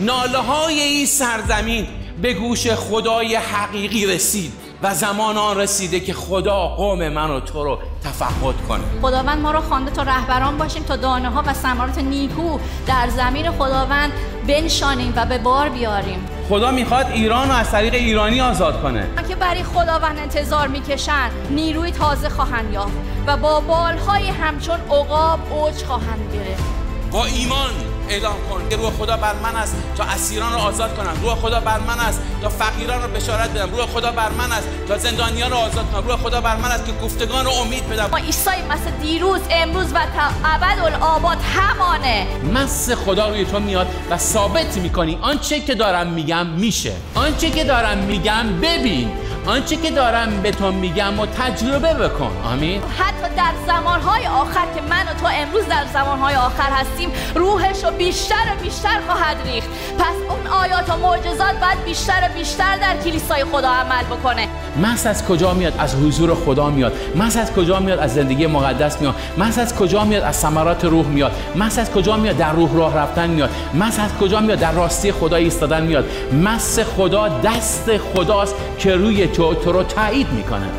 ناله های این سرزمین به گوش خدای حقیقی رسید و زمان آن رسیده که خدا قوم من و تو رو تفقد کنه خداوند ما رو خوانده تا رهبران باشیم تا دانه ها و ثمرات نیکو در زمین خداوند بنشانیم و به بار بیاریم خدا میخواد ایران رو از طریق ایرانی آزاد کنه که برای خداوند انتظار میکشند نیروی تازه خواهند یافت و با بالهای همچون عقاب اوج خواهند گرفت با ایمان اعلام کن که روح خدا بر من است تا اسیران رو آزاد کنم روح خدا بر من است تا فقیران رو بشارت بدم روح خدا بر من است تا زندانیان رو آزاد کنم روح خدا بر من است که گفتگان رو امید بدم عیسی مسیح دیروز امروز و تا ابد آباد همانه مس خدا روی تو میاد و ثابت میکنی آنچه که دارم میگم میشه آنچه که دارم میگم ببین آنچه که دارم به تو میگم و تجربه بکن آمین حتی در زمانهای آخر که من و تو امروز در زمانهای آخر هستیم روحش رو بیشتر و بیشتر خواهد ریخت پس اون آیات و معجزات باید بیشتر و بیشتر در کلیسای خدا عمل بکنه مس از کجا میاد از حضور خدا میاد مس از کجا میاد از زندگی مقدس میاد مس از کجا میاد از ثمرات روح میاد مس از کجا میاد در روح راه رفتن میاد مس از کجا میاد در راستی خدا ایستادن میاد مس خدا دست خداست که روی تو رو تایید میکنم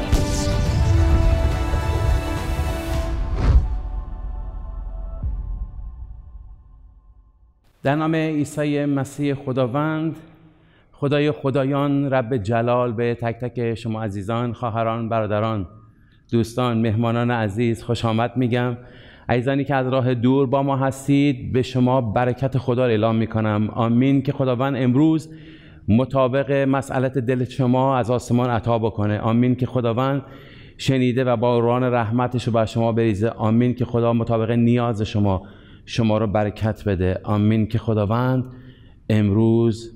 در نام عیسی مسیح خداوند خدای خدایان رب جلال به تک تک شما عزیزان خواهران برادران دوستان مهمانان عزیز خوش آمد میگم عزیزانی که از راه دور با ما هستید به شما برکت خدا را اعلام میکنم آمین که خداوند امروز مطابق مسئلت دل شما از آسمان عطا بکنه آمین که خداوند شنیده و باران رحمتش رو بر شما بریزه آمین که خدا مطابق نیاز شما شما رو برکت بده آمین که خداوند امروز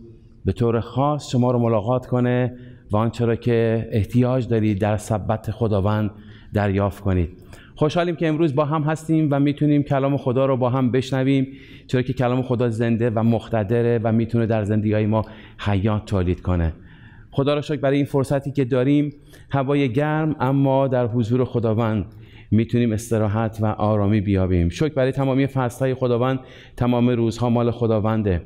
به طور خاص شما رو ملاقات کنه و آنچه را که احتیاج دارید در ثبت خداوند دریافت کنید خوشحالیم که امروز با هم هستیم و میتونیم کلام خدا رو با هم بشنویم چرا که کلام خدا زنده و مختدره و میتونه در زندگی های ما حیات تولید کنه خدا را شکر برای این فرصتی که داریم هوای گرم اما در حضور خداوند میتونیم استراحت و آرامی بیابیم شکر برای تمامی فصلهای خداوند تمام روزها مال خداونده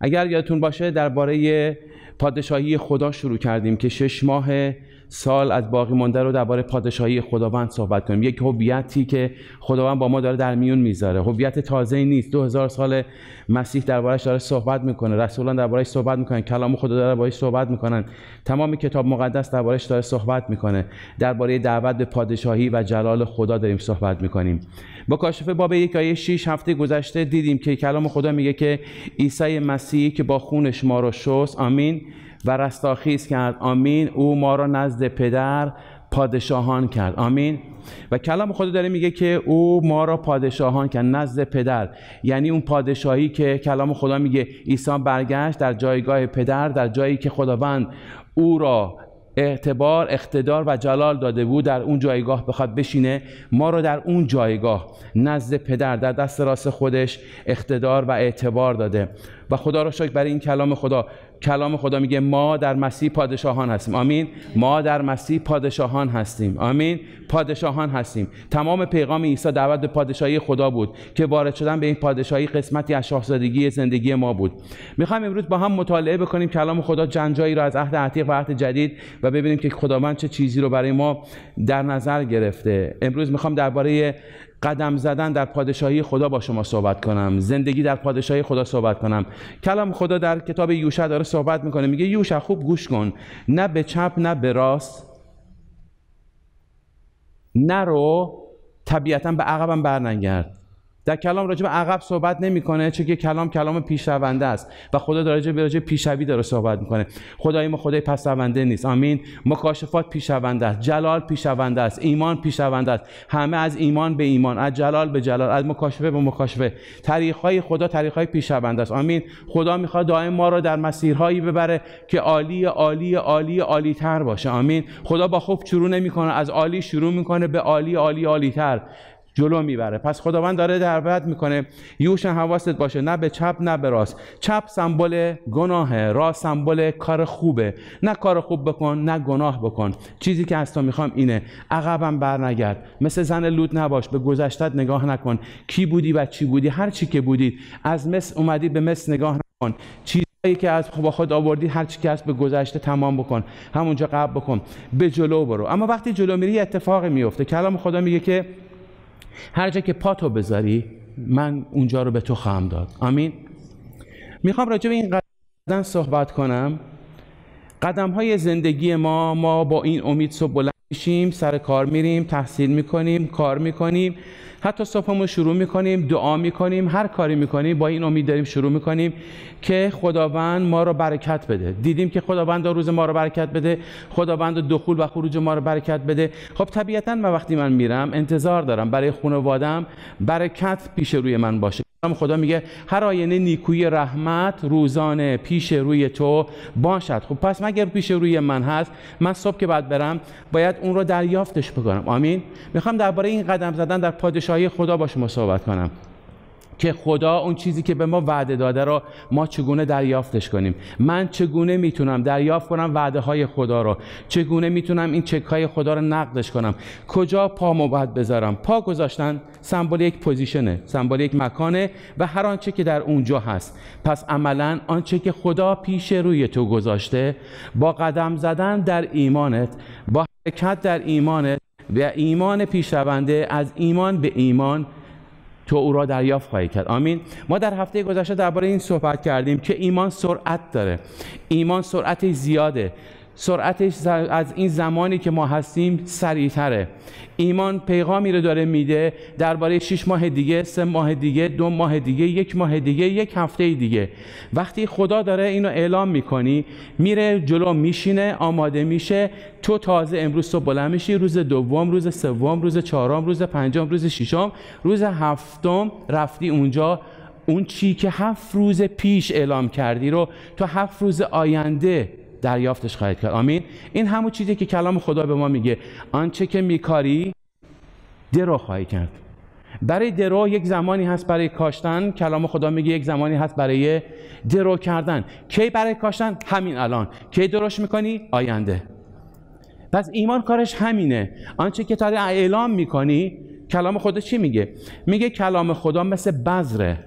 اگر یادتون باشه درباره پادشاهی خدا شروع کردیم که شش ماه سال از باقی مانده رو درباره پادشاهی خداوند صحبت کنیم یک هویتی که خداوند با ما داره در میون میذاره هویت تازه نیست 2000 سال مسیح دربارش داره صحبت میکنه رسولان دربارش صحبت میکنن کلام خدا داره دربارش صحبت میکنن تمام کتاب مقدس دربارش داره صحبت میکنه درباره دعوت به پادشاهی و جلال خدا داریم صحبت میکنیم با کاشف باب یک آیه 6 هفته گذشته دیدیم که کلام خدا میگه که عیسی مسیح که با خونش ما رو شست آمین و رستاخیز کرد آمین او ما را نزد پدر پادشاهان کرد آمین و کلام خدا داره میگه که او ما را پادشاهان کرد نزد پدر یعنی اون پادشاهی که کلام خدا میگه عیسی برگشت در جایگاه پدر در جایی که خداوند او را اعتبار اقتدار و جلال داده بود در اون جایگاه بخواد بشینه ما را در اون جایگاه نزد پدر در دست راست خودش اقتدار و اعتبار داده و خدا رو شکر برای این کلام خدا کلام خدا میگه ما در مسیح پادشاهان هستیم آمین ما در مسیح پادشاهان هستیم آمین پادشاهان هستیم تمام پیغام عیسی دعوت به پادشاهی خدا بود که وارد شدن به این پادشاهی قسمتی از شاهزادگی زندگی ما بود میخوایم امروز با هم مطالعه بکنیم کلام خدا جنجایی را از عهد عتیق و عهد جدید و ببینیم که خداوند چه چیزی رو برای ما در نظر گرفته امروز میخوام درباره قدم زدن در پادشاهی خدا با شما صحبت کنم زندگی در پادشاهی خدا صحبت کنم کلام خدا در کتاب یوشع داره صحبت میکنه میگه یوشع خوب گوش کن نه به چپ نه به راست رو طبیعتا به عقبم برنگرد در کلام راجع به عقب صحبت نمیکنه چون که کلام کلام پیشرونده است و خدا داره راجع به پیشروی داره صحبت میکنه خدای ما خدای پسرونده نیست آمین مکاشفات پیشرونده است جلال پیشرونده است ایمان پیشرونده است همه از ایمان به ایمان از جلال به جلال از مکاشفه به مکاشفه های خدا های پیشرونده است آمین خدا میخواد دائم ما را در مسیرهایی ببره که عالی عالی عالی عالی تر باشه آمین خدا با خوب شروع نمیکنه از عالی شروع میکنه به عالی عالی عالی تر جلو میبره پس خداوند داره دعوت میکنه یوشن حواست باشه نه به چپ نه به راست چپ سمبل گناهه راست سمبل کار خوبه نه کار خوب بکن نه گناه بکن چیزی که از تو میخوام اینه عقبم بر نگرد مثل زن لوط نباش به گذشتت نگاه نکن کی بودی و چی بودی هر چی که بودید از مصر اومدی به مصر نگاه نکن چیز که از خوب خود آوردی هر چی که هست به گذشته تمام بکن همونجا قبل بکن به جلو برو اما وقتی جلو میری اتفاقی میفته کلام خدا میگه که هر جا که پاتو بذاری من اونجا رو به تو خواهم داد آمین میخوام راجع به این قدم صحبت کنم قدم های زندگی ما ما با این امید صبح بلند میشیم سر کار میریم تحصیل میکنیم کار میکنیم حتی صبحمون شروع میکنیم دعا میکنیم هر کاری میکنیم با این امید داریم شروع میکنیم که خداوند ما را برکت بده دیدیم که خداوند روز ما را برکت بده خداوند دخول و خروج ما را برکت بده خب طبیعتا من وقتی من میرم انتظار دارم برای خانواده‌ام برکت پیش روی من باشه هم خدا میگه هر آینه نیکوی رحمت روزانه پیش روی تو باشد خب پس مگر پیش روی من هست من صبح که بعد برم باید اون رو دریافتش بکنم آمین میخوام درباره این قدم زدن در پادشاهی خدا با شما صحبت کنم که خدا اون چیزی که به ما وعده داده را ما چگونه دریافتش کنیم من چگونه میتونم دریافت کنم وعده های خدا رو چگونه میتونم این چک های خدا رو نقدش کنم کجا پا باید بذارم پا گذاشتن سمبل یک پوزیشنه سمبل یک مکانه و هر آنچه که در اونجا هست پس عملا آنچه که خدا پیش روی تو گذاشته با قدم زدن در ایمانت با حرکت در ایمانت و ایمان پیشرونده از ایمان به ایمان تو او را دریافت خواهی کرد آمین ما در هفته گذشته درباره این صحبت کردیم که ایمان سرعت داره ایمان سرعت زیاده سرعتش از این زمانی که ما هستیم سریعتره ایمان پیغامی رو داره میده درباره 6 ماه دیگه سه ماه دیگه دو ماه دیگه یک ماه دیگه یک هفته دیگه وقتی خدا داره اینو اعلام میکنی میره جلو میشینه آماده میشه تو تازه امروز تو بلند میشی روز دوم روز سوم روز چهارم روز پنجم روز ششم روز هفتم رفتی اونجا اون چی که هفت روز پیش اعلام کردی رو تو هفت روز آینده دریافتش خواهید کرد آمین این همون چیزی که کلام خدا به ما میگه آنچه که میکاری درو خواهی کرد برای درو یک زمانی هست برای کاشتن کلام خدا میگه یک زمانی هست برای درو کردن کی برای کاشتن همین الان کی دروش میکنی آینده پس ایمان کارش همینه آنچه که تاری اعلام میکنی کلام خدا چی میگه میگه کلام خدا مثل بذره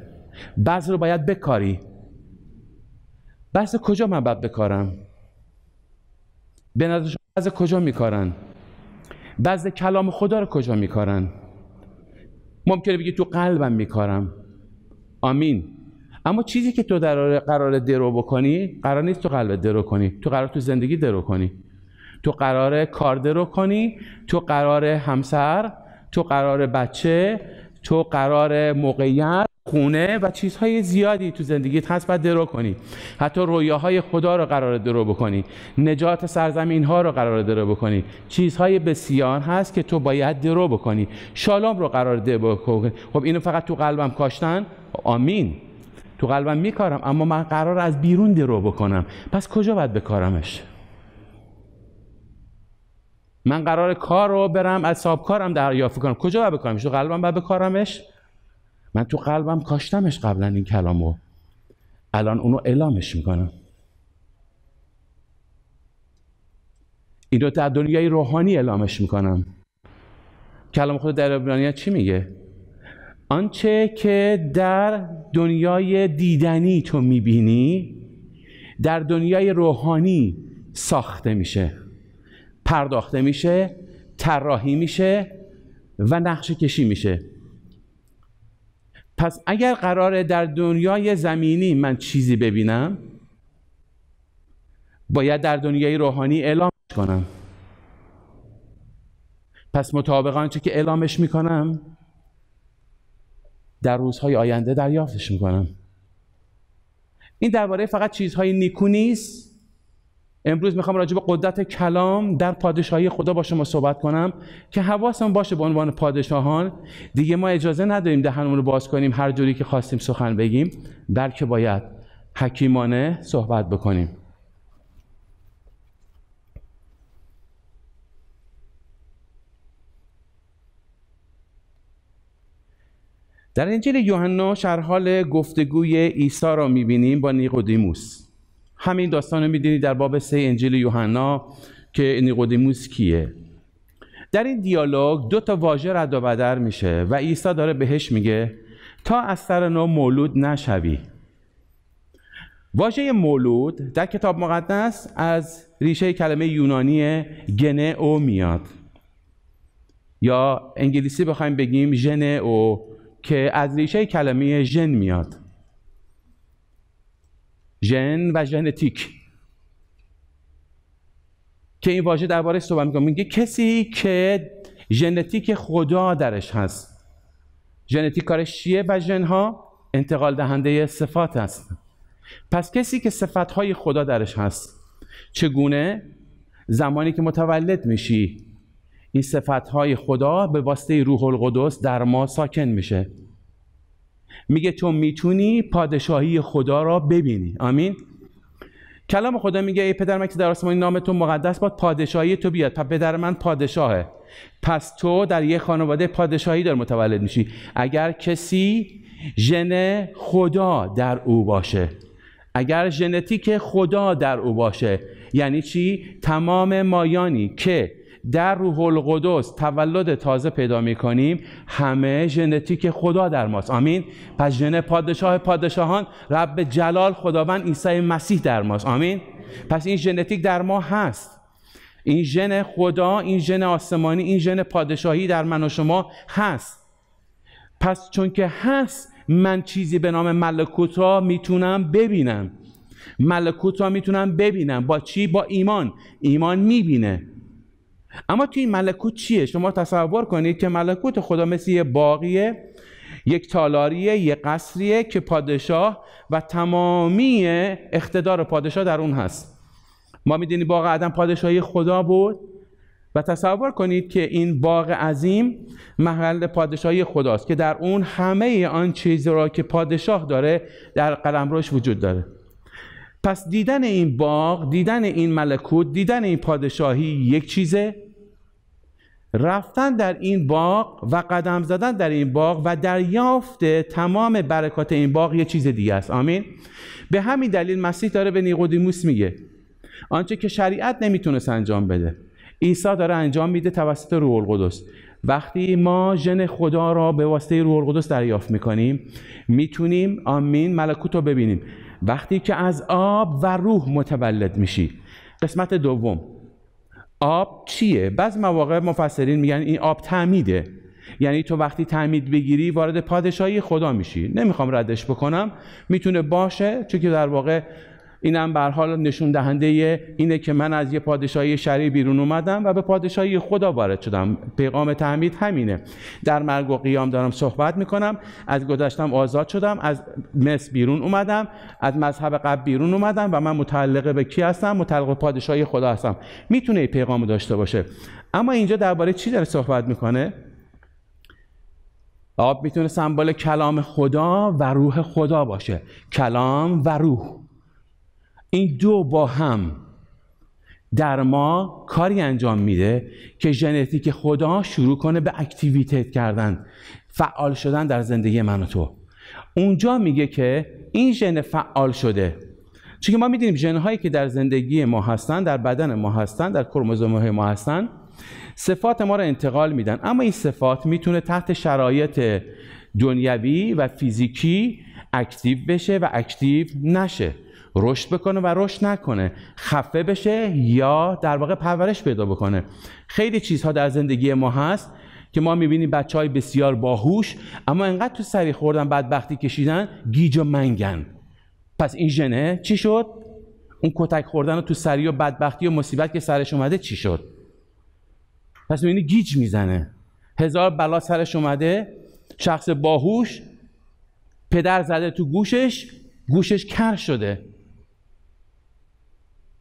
بذر رو باید بکاری بس کجا من باید بکارم به نظر بعض کجا میکارن بعض کلام خدا رو کجا میکارن ممکنه بگی تو قلبم میکارم آمین اما چیزی که تو در آره- قرار درو بکنی قرار نیست تو قلب درو کنی تو قرار تو زندگی درو کنی تو قرار کار درو کنی تو قرار همسر تو قرار بچه تو قرار موقعیت خونه و چیزهای زیادی تو زندگیت هست باید درو کنی حتی رویاهای خدا رو قرار درو بکنی نجات سرزمین ها رو قرار درو بکنی چیزهای بسیار هست که تو باید درو بکنی شالام رو قرار درو بکنی خب اینو فقط تو قلبم کاشتن آمین تو قلبم میکارم اما من قرار از بیرون درو بکنم پس کجا باید بکارمش من قرار کار رو برم از صاحب کارم دریافت کنم کجا باید بکارمش تو قلبم باید بکارمش من تو قلبم کاشتمش قبلا این کلامو الان اونو اعلامش میکنم این رو در دنیای روحانی اعلامش میکنم کلام خود در چی میگه؟ آنچه که در دنیای دیدنی تو میبینی در دنیای روحانی ساخته میشه پرداخته میشه طراحی میشه و نقشه کشی میشه پس اگر قراره در دنیای زمینی من چیزی ببینم باید در دنیای روحانی اعلام کنم پس مطابق آنچه که اعلامش میکنم در روزهای آینده دریافتش میکنم این درباره فقط چیزهای نیکو نیست امروز میخوام راجع به قدرت کلام در پادشاهی خدا با شما صحبت کنم که حواسم باشه به عنوان پادشاهان دیگه ما اجازه نداریم دهنمون رو باز کنیم هر جوری که خواستیم سخن بگیم بلکه باید حکیمانه صحبت بکنیم در انجیل یوحنا شرحال گفتگوی عیسی را میبینیم با نیقودیموس همین داستان رو میدینی در باب سه انجیل یوحنا که نیقودیموس کیه در این دیالوگ دو تا واژه رد و بدر میشه و عیسی داره بهش میگه تا از سر نو مولود نشوی واژه مولود در کتاب مقدس از ریشه کلمه یونانی گنه او میاد یا انگلیسی بخوایم بگیم ژن او که از ریشه کلمه ژن میاد ژن و ژنتیک که این واژه درباره صحبت میکنه میگه کسی که ژنتیک خدا درش هست ژنتیک کارش چیه و ژنها انتقال دهنده صفات هست پس کسی که های خدا درش هست چگونه زمانی که متولد میشی این های خدا به واسطه روح القدس در ما ساکن میشه میگه تو میتونی پادشاهی خدا را ببینی آمین کلام خدا میگه ای پدر من که در آسمان نام تو مقدس باد پادشاهی تو بیاد پس پدر من پادشاهه پس تو در یه خانواده پادشاهی در متولد میشی اگر کسی ژن خدا در او باشه اگر ژنتیک خدا در او باشه یعنی چی تمام مایانی که در روح القدس تولد تازه پیدا کنیم همه ژنتیک خدا در ماست آمین پس ژن پادشاه پادشاهان رب جلال خداوند عیسی مسیح در ماست آمین پس این ژنتیک در ما هست این ژن خدا این ژن آسمانی این ژن پادشاهی در من و شما هست پس چون که هست من چیزی به نام ملکوت را میتونم ببینم ملکوت را میتونم ببینم با چی با ایمان ایمان میبینه اما توی ملکوت چیه شما تصور کنید که ملکوت خدا مثل یه باقیه یک تالاریه یک قصریه که پادشاه و تمامی اقتدار پادشاه در اون هست ما می‌دونیم باغ عدم پادشاهی خدا بود و تصور کنید که این باغ عظیم محل پادشاهی خداست که در اون همه آن چیزی را که پادشاه داره در قلمروش وجود داره پس دیدن این باغ دیدن این ملکوت دیدن این پادشاهی یک چیزه رفتن در این باغ و قدم زدن در این باغ و دریافت تمام برکات این باغ یه چیز دیگه است آمین به همین دلیل مسیح داره به نیقودیموس میگه آنچه که شریعت نمیتونست انجام بده عیسی داره انجام میده توسط روح القدس وقتی ما ژن خدا را به واسطه روح القدس دریافت میکنیم میتونیم آمین ملکوت رو ببینیم وقتی که از آب و روح متولد میشی قسمت دوم آب چیه؟ بعض مواقع مفسرین میگن این آب تعمیده یعنی تو وقتی تعمید بگیری وارد پادشاهی خدا میشی نمیخوام ردش بکنم میتونه باشه چون که در واقع اینم بر حال نشون دهنده اینه که من از یه پادشاهی شری بیرون اومدم و به پادشاهی خدا وارد شدم پیغام تعمید همینه در مرگ و قیام دارم صحبت میکنم از گذشتم آزاد شدم از مصر بیرون اومدم از مذهب قبل بیرون اومدم و من متعلق به کی هستم متعلق به پادشاهی خدا هستم میتونه این پیغام داشته باشه اما اینجا درباره چی داره صحبت میکنه آب میتونه سمبل کلام خدا و روح خدا باشه کلام و روح این دو با هم در ما کاری انجام میده که ژنتیک خدا شروع کنه به اکتیویتیت کردن فعال شدن در زندگی من و تو اونجا میگه که این ژن فعال شده چون ما میدونیم هایی که در زندگی ما هستن در بدن ما هستن در های ما هستن صفات ما رو انتقال میدن اما این صفات میتونه تحت شرایط دنیوی و فیزیکی اکتیو بشه و اکتیو نشه رشد بکنه و رشد نکنه خفه بشه یا در واقع پرورش پیدا بکنه خیلی چیزها در زندگی ما هست که ما میبینیم بچه های بسیار باهوش اما انقدر تو سری خوردن بدبختی کشیدن گیج و منگن پس این ژنه چی شد اون کتک خوردن و تو سری و بدبختی و مصیبت که سرش اومده چی شد پس میبینی گیج میزنه هزار بلا سرش اومده شخص باهوش پدر زده تو گوشش گوشش کر شده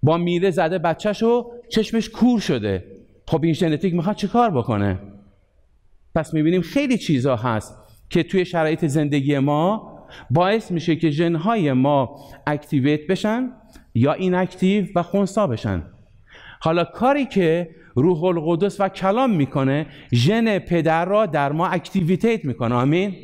با میله زده بچهش و چشمش کور شده خب این ژنتیک میخواد کار بکنه پس میبینیم خیلی چیزا هست که توی شرایط زندگی ما باعث میشه که ژنهای ما اکتیویت بشن یا این و خونسا بشن حالا کاری که روح القدس و کلام میکنه ژن پدر را در ما اکتیویتیت میکنه آمین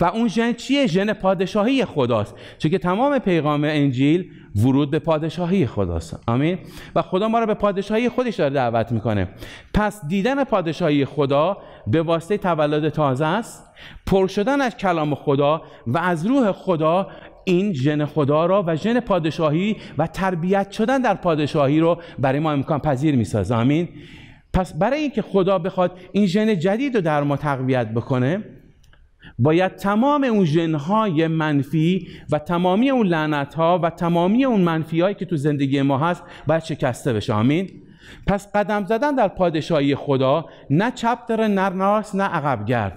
و اون ژن چیه ژن پادشاهی خداست چون که تمام پیغام انجیل ورود به پادشاهی خداست آمین و خدا ما رو به پادشاهی خودش داره دعوت میکنه پس دیدن پادشاهی خدا به واسطه تولد تازه است پر شدن از کلام خدا و از روح خدا این ژن خدا را و ژن پادشاهی و تربیت شدن در پادشاهی رو برای ما امکان پذیر میسازه آمین پس برای اینکه خدا بخواد این ژن جدید رو در ما تقویت بکنه باید تمام اون ژنهای منفی و تمامی اون لعنت ها و تمامی اون منفی هایی که تو زندگی ما هست باید شکسته بشه آمین پس قدم زدن در پادشاهی خدا نه چپ داره نه ناس نه عقب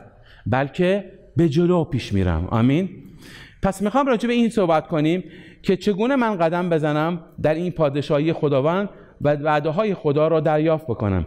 بلکه به جلو پیش میرم آمین پس میخوام راجع به این صحبت کنیم که چگونه من قدم بزنم در این پادشاهی خداوند و وعده های خدا را دریافت بکنم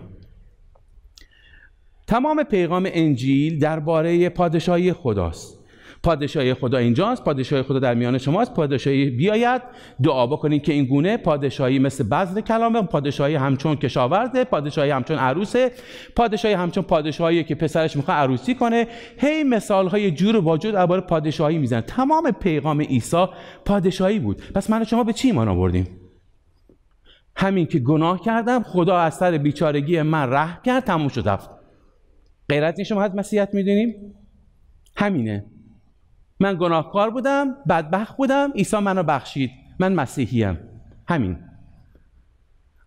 تمام پیغام انجیل درباره پادشاهی خداست پادشاهی خدا اینجاست پادشاهی خدا در میان شماست پادشاهی بیاید دعا بکنید که این گونه پادشاهی مثل بذر کلام پادشاهی همچون کشاورز، پادشاهی همچون عروسه پادشاهی همچون پادشاهی که پسرش میخواد عروسی کنه هی مثال های جور وجود درباره پادشاهی میزن. تمام پیغام عیسی پادشاهی بود پس من شما به چی ایمان آوردیم همین که گناه کردم خدا از سر بیچارگی من رحم کرد تموم شد غیرت این شما از مسیحیت میدونیم همینه من گناهکار بودم بدبخت بودم عیسی منو بخشید من مسیحیم همین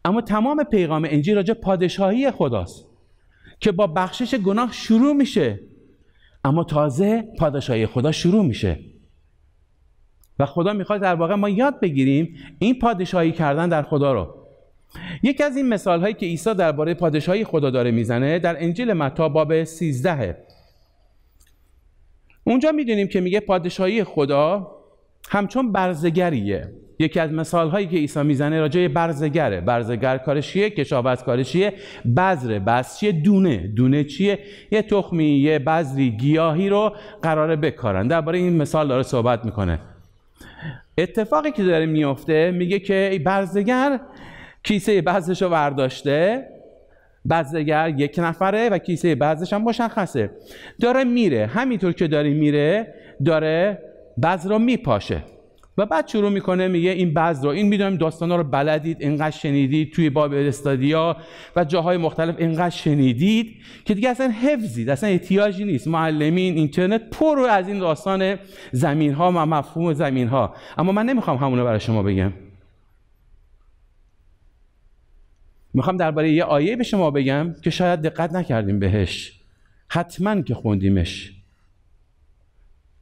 اما تمام پیغام انجیل راجع پادشاهی خداست که با بخشش گناه شروع میشه اما تازه پادشاهی خدا شروع میشه و خدا میخواد در واقع ما یاد بگیریم این پادشاهی کردن در خدا رو یکی از این مثال هایی که عیسی درباره پادشاهی خدا داره میزنه در انجیل متا باب 13 اونجا میدونیم که میگه پادشاهی خدا همچون برزگریه یکی از مثال هایی که عیسی میزنه راجع برزگره برزگر کارش چیه کشاورز کارش چیه بذره بذر چیه دونه دونه چیه یه تخمی یه بذری گیاهی رو قراره بکارن درباره این مثال داره صحبت میکنه اتفاقی که داره میفته میگه که برزگر کیسه بعضش رو برداشته بعضگر یک نفره و کیسه بعضش هم مشخصه داره میره همینطور که داره میره داره بعض رو میپاشه و بعد شروع میکنه میگه این بعض رو این میدونم داستانا رو بلدید اینقدر شنیدید توی باب استادیا و جاهای مختلف اینقدر شنیدید که دیگه اصلا حفظید اصلا احتیاجی نیست معلمین اینترنت پر از این داستان زمین ها و مفهوم زمین ها اما من نمیخوام همونو برای شما بگم میخوام درباره یه آیه به شما بگم که شاید دقت نکردیم بهش حتما که خوندیمش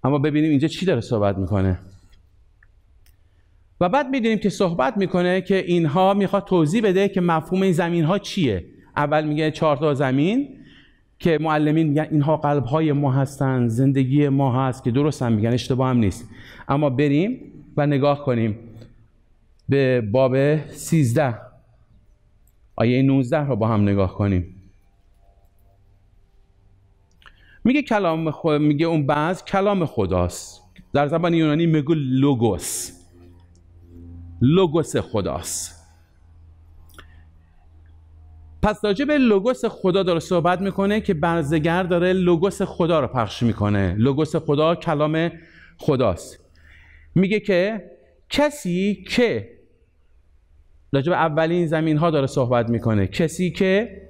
اما ببینیم اینجا چی داره صحبت میکنه و بعد میدونیم که صحبت میکنه که اینها میخواد توضیح بده که مفهوم این زمین ها چیه اول میگه چهار تا زمین که معلمین میگن اینها قلب های ما هستن زندگی ما هست که درست هم میگن اشتباه هم نیست اما بریم و نگاه کنیم به باب 13 آیه 19 رو با هم نگاه کنیم میگه کلام میگه اون بعض کلام خداست در زبان یونانی میگو لوگوس لوگوس خداست پس راجع به لوگوس خدا داره صحبت میکنه که برزگر داره لوگوس خدا رو پخش میکنه لوگوس خدا کلام خداست میگه که کسی که راجب اولین زمین ها داره صحبت میکنه کسی که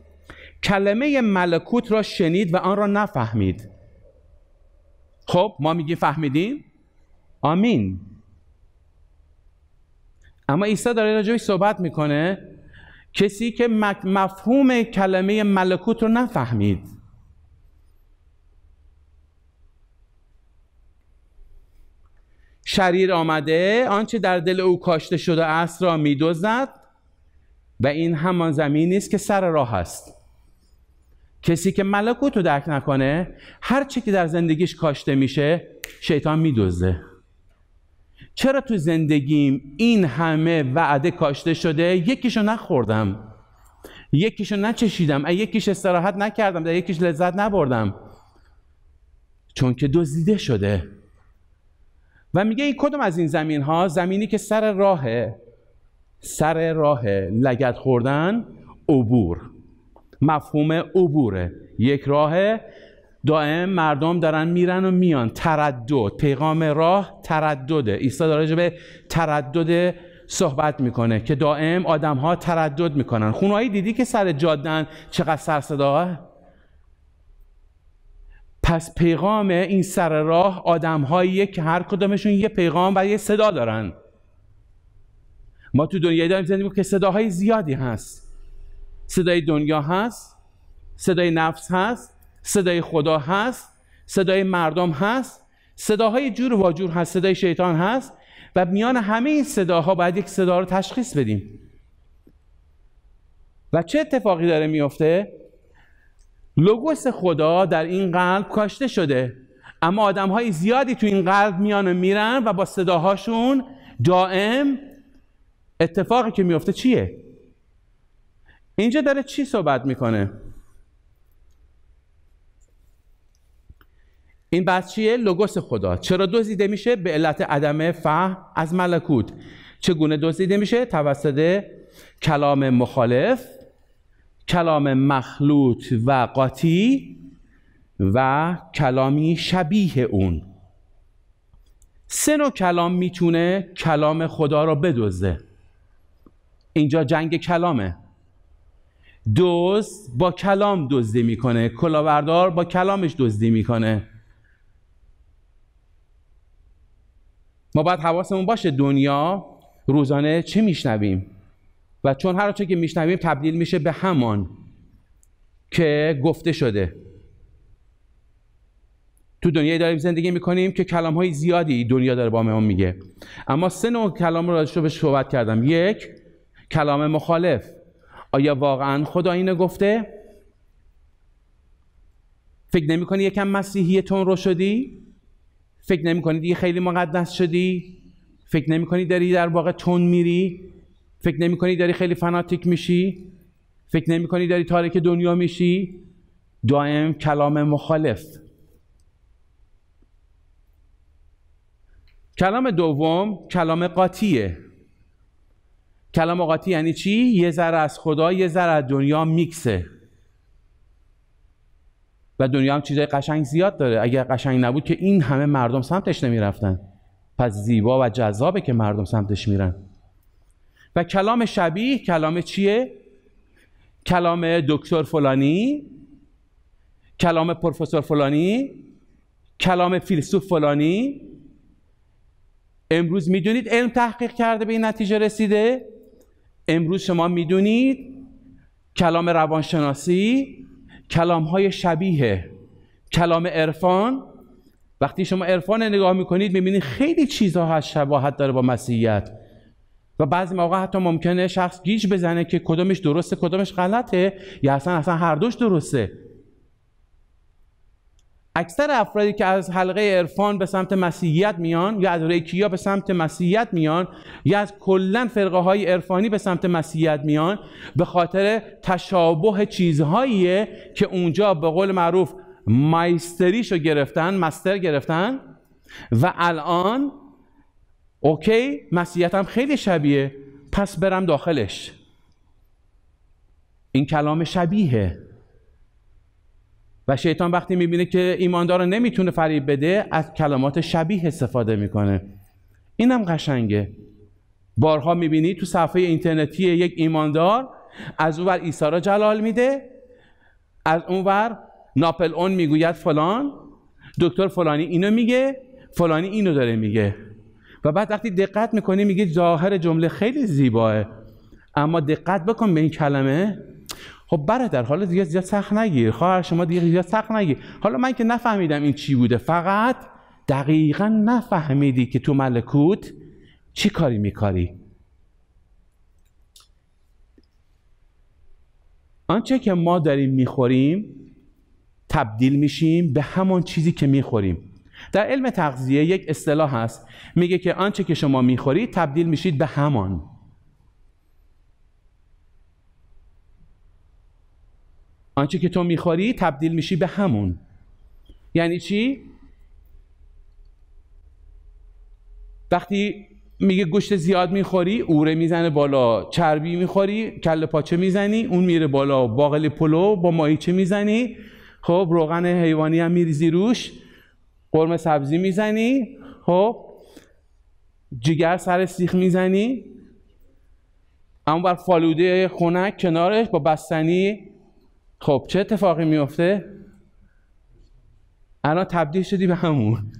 کلمه ملکوت را شنید و آن را نفهمید خب ما میگیم فهمیدیم آمین اما عیسی داره راجبش صحبت میکنه کسی که مفهوم کلمه ملکوت رو نفهمید شریر آمده آنچه در دل او کاشته شده است را میدزدد و این همان زمینی است که سر راه است کسی که ملکوت رو درک نکنه هر چی که در زندگیش کاشته میشه شیطان میدزده چرا تو زندگیم این همه وعده کاشته شده یکیشو نخوردم یکیشو نچشیدم یکیش استراحت نکردم در یکیش لذت نبردم چون که دزدیده شده و میگه این کدوم از این زمین ها زمینی که سر راهه سر راهه لگت خوردن عبور مفهوم عبوره یک راه دائم مردم دارن میرن و میان تردد پیغام راه تردده عیسی داره به تردد صحبت میکنه که دائم آدم ها تردد میکنن خونهایی دیدی که سر جادن چقدر سر پس پیغام این سر راه آدم که هر کدومشون یه پیغام و یه صدا دارن ما تو دنیای داریم زندگی که صداهای زیادی هست صدای دنیا هست صدای نفس هست صدای خدا هست صدای مردم هست صداهای جور و جور هست صدای شیطان هست و میان همه این صداها باید یک صدا رو تشخیص بدیم و چه اتفاقی داره میفته لوگوس خدا در این قلب کاشته شده اما آدم های زیادی تو این قلب میان و میرن و با صداهاشون دائم اتفاقی که میفته چیه؟ اینجا داره چی صحبت میکنه؟ این بس چیه؟ لوگوس خدا چرا دزدیده میشه؟ به علت عدم فهم از ملکوت چگونه دزدیده میشه؟ توسط کلام مخالف کلام مخلوط و قاطی و کلامی شبیه اون سه نوع کلام میتونه کلام خدا را بدزده اینجا جنگ کلامه دوز با کلام دزدی میکنه کلاوردار با کلامش دزدی میکنه ما باید حواسمون باشه دنیا روزانه چه میشنویم و چون هر آنچه که میشنویم تبدیل میشه به همان که گفته شده تو دنیای داریم زندگی میکنیم که کلام های زیادی دنیا داره با ما میگه اما سه نوع کلام رو رو به صحبت کردم یک کلام مخالف آیا واقعا خدا اینو گفته فکر نمی کنی یکم مسیحی تون رو شدی فکر نمی کنی دیگه خیلی مقدس شدی فکر نمی داری در واقع تون میری فکر نمی داری خیلی فناتیک میشی فکر نمی کنی داری تاریک دنیا میشی دائم کلام مخالف کلام دوم کلام قاطیه کلام قاطی یعنی چی؟ یه ذره از خدا یه ذره از دنیا میکسه و دنیا هم چیزای قشنگ زیاد داره اگر قشنگ نبود که این همه مردم سمتش نمیرفتن پس زیبا و جذابه که مردم سمتش میرن و کلام شبیه کلام چیه؟ کلام دکتر فلانی کلام پروفسور فلانی کلام فیلسوف فلانی امروز میدونید علم تحقیق کرده به این نتیجه رسیده امروز شما میدونید کلام روانشناسی کلام های شبیه کلام عرفان وقتی شما عرفان نگاه میکنید میبینید خیلی چیزها هست شباهت داره با مسیحیت و بعضی موقع حتی ممکنه شخص گیج بزنه که کدومش درسته کدومش غلطه یا اصلا اصلا هر دوش درسته اکثر افرادی که از حلقه عرفان به سمت مسیحیت میان یا از ریکیا به سمت مسیحیت میان یا از کلا فرقه های عرفانی به سمت مسیحیت میان به خاطر تشابه چیزهایی که اونجا به قول معروف مایستریشو گرفتن مستر گرفتن و الان اوکی مسیحیتم خیلی شبیه پس برم داخلش این کلام شبیه. و شیطان وقتی میبینه که ایماندار رو نمیتونه فریب بده از کلمات شبیه استفاده میکنه اینم قشنگه بارها میبینی تو صفحه اینترنتی یک ایماندار از اونور عیسی را جلال میده از اونور ناپل اون میگوید فلان دکتر فلانی اینو میگه فلانی اینو داره میگه و بعد وقتی دقت میکنی میگه ظاهر جمله خیلی زیباه اما دقت بکن به این کلمه خب برادر حالا دیگه زیاد سخت نگیر خواهر شما دیگه زیاد سخت نگیر حالا من که نفهمیدم این چی بوده فقط دقیقا نفهمیدی که تو ملکوت چی کاری میکاری آنچه که ما داریم میخوریم تبدیل میشیم به همون چیزی که میخوریم در علم تغذیه یک اصطلاح هست میگه که آنچه که شما میخورید تبدیل میشید به همان آنچه که تو میخوری تبدیل میشی به همون یعنی چی؟ وقتی میگه گوشت زیاد میخوری اوره میزنه بالا چربی میخوری کل پاچه میزنی اون میره بالا باقل پلو با ماهیچه میزنی خب روغن حیوانی هم میریزی روش قرمه سبزی میزنی خب جگر سر سیخ میزنی اما بر فالوده خنک کنارش با بستنی خب چه اتفاقی میفته الان تبدیل شدی به همون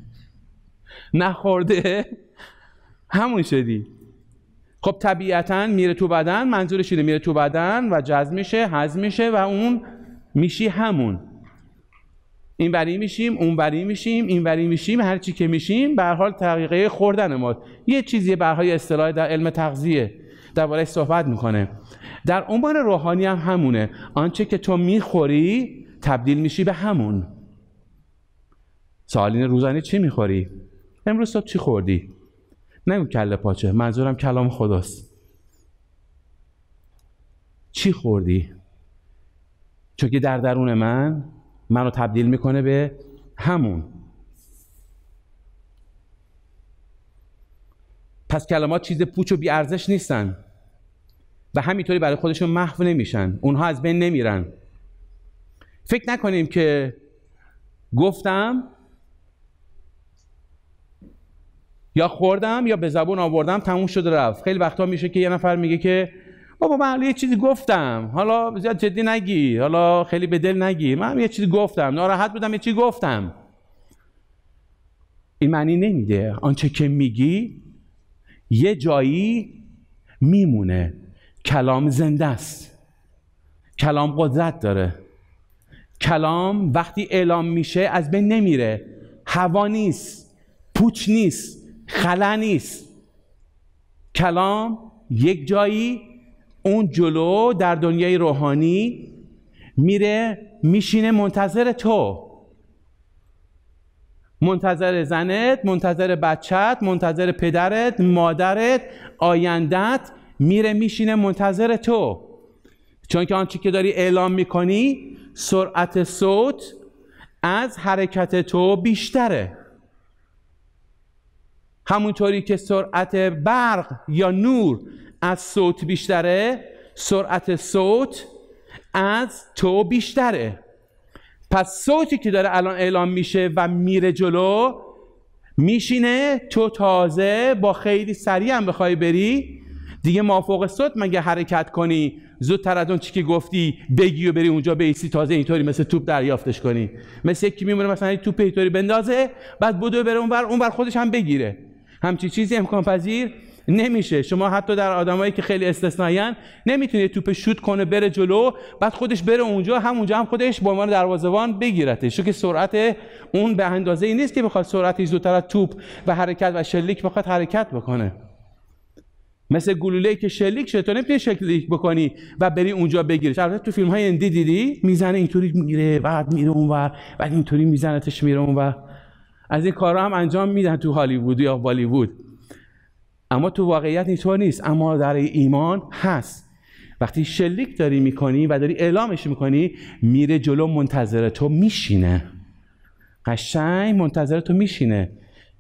نخورده همون شدی خب طبیعتا میره تو بدن منظورش اینه میره تو بدن و جذب میشه هضم میشه و اون میشی همون این بری میشیم اون بری میشیم این بری میشیم هر چی که میشیم به حال طریقه خوردن ما یه چیزی به اصطلاح در علم تغذیه دربارش صحبت میکنه در عنوان روحانی هم همونه آنچه که تو میخوری تبدیل میشی به همون سالین روزانه چی میخوری امروز صبح چی خوردی نگو کله پاچه منظورم کلام خداست چی خوردی چون که در درون من منو تبدیل میکنه به همون پس کلمات چیز پوچ و ارزش نیستن و همینطوری برای خودشون محو نمیشن اونها از بین نمیرن فکر نکنیم که گفتم یا خوردم یا به زبون آوردم تموم شده رفت خیلی وقتا میشه که یه نفر میگه که بابا من یه چیزی گفتم حالا زیاد جدی نگی حالا خیلی به دل نگی من یه چیزی گفتم ناراحت بودم یه چیزی گفتم این معنی نمیده آنچه که میگی یه جایی میمونه کلام زنده است کلام قدرت داره کلام وقتی اعلام میشه از بین نمیره هوا نیست پوچ نیست خلا نیست کلام یک جایی اون جلو در دنیای روحانی میره میشینه منتظر تو منتظر زنت منتظر بچت منتظر پدرت مادرت آیندت میره میشینه منتظر تو چون که آنچه که داری اعلام میکنی سرعت صوت از حرکت تو بیشتره همونطوری که سرعت برق یا نور از صوت بیشتره سرعت صوت از تو بیشتره پس صوتی که داره الان اعلام میشه و میره جلو میشینه تو تازه با خیلی سریع هم بخوای بری دیگه مافوق صوت مگه حرکت کنی زودتر از اون چی که گفتی بگی و بری اونجا بیسی تازه اینطوری مثل توپ دریافتش کنی مثل یکی میمونه مثلا توپ اینطوری بندازه بعد بدو بره اونور اونور خودش هم بگیره همچی چیزی امکان پذیر نمیشه شما حتی در آدمایی که خیلی استثنایین نمیتونه توپ شوت کنه بره جلو بعد خودش بره اونجا همونجا هم خودش به عنوان دروازه‌بان بگیرته چون که سرعت اون به اندازه ای نیست که بخواد سرعت زودتر از توپ و حرکت و شلیک بخواد حرکت بکنه مثل گلوله که شلیک شده تو نمیتونی شلیک بکنی و بری اونجا بگیرش. البته تو فیلم های اندی دیدی میزنه اینطوری میره بعد میره اونور بعد اینطوری تش میره اونور از این کارا هم انجام میدن تو هالیوود یا بالیوود اما تو واقعیت اینطور نیست اما در ایمان هست وقتی شلیک داری میکنی و داری اعلامش میکنی میره جلو منتظر تو میشینه قشنگ منتظر تو میشینه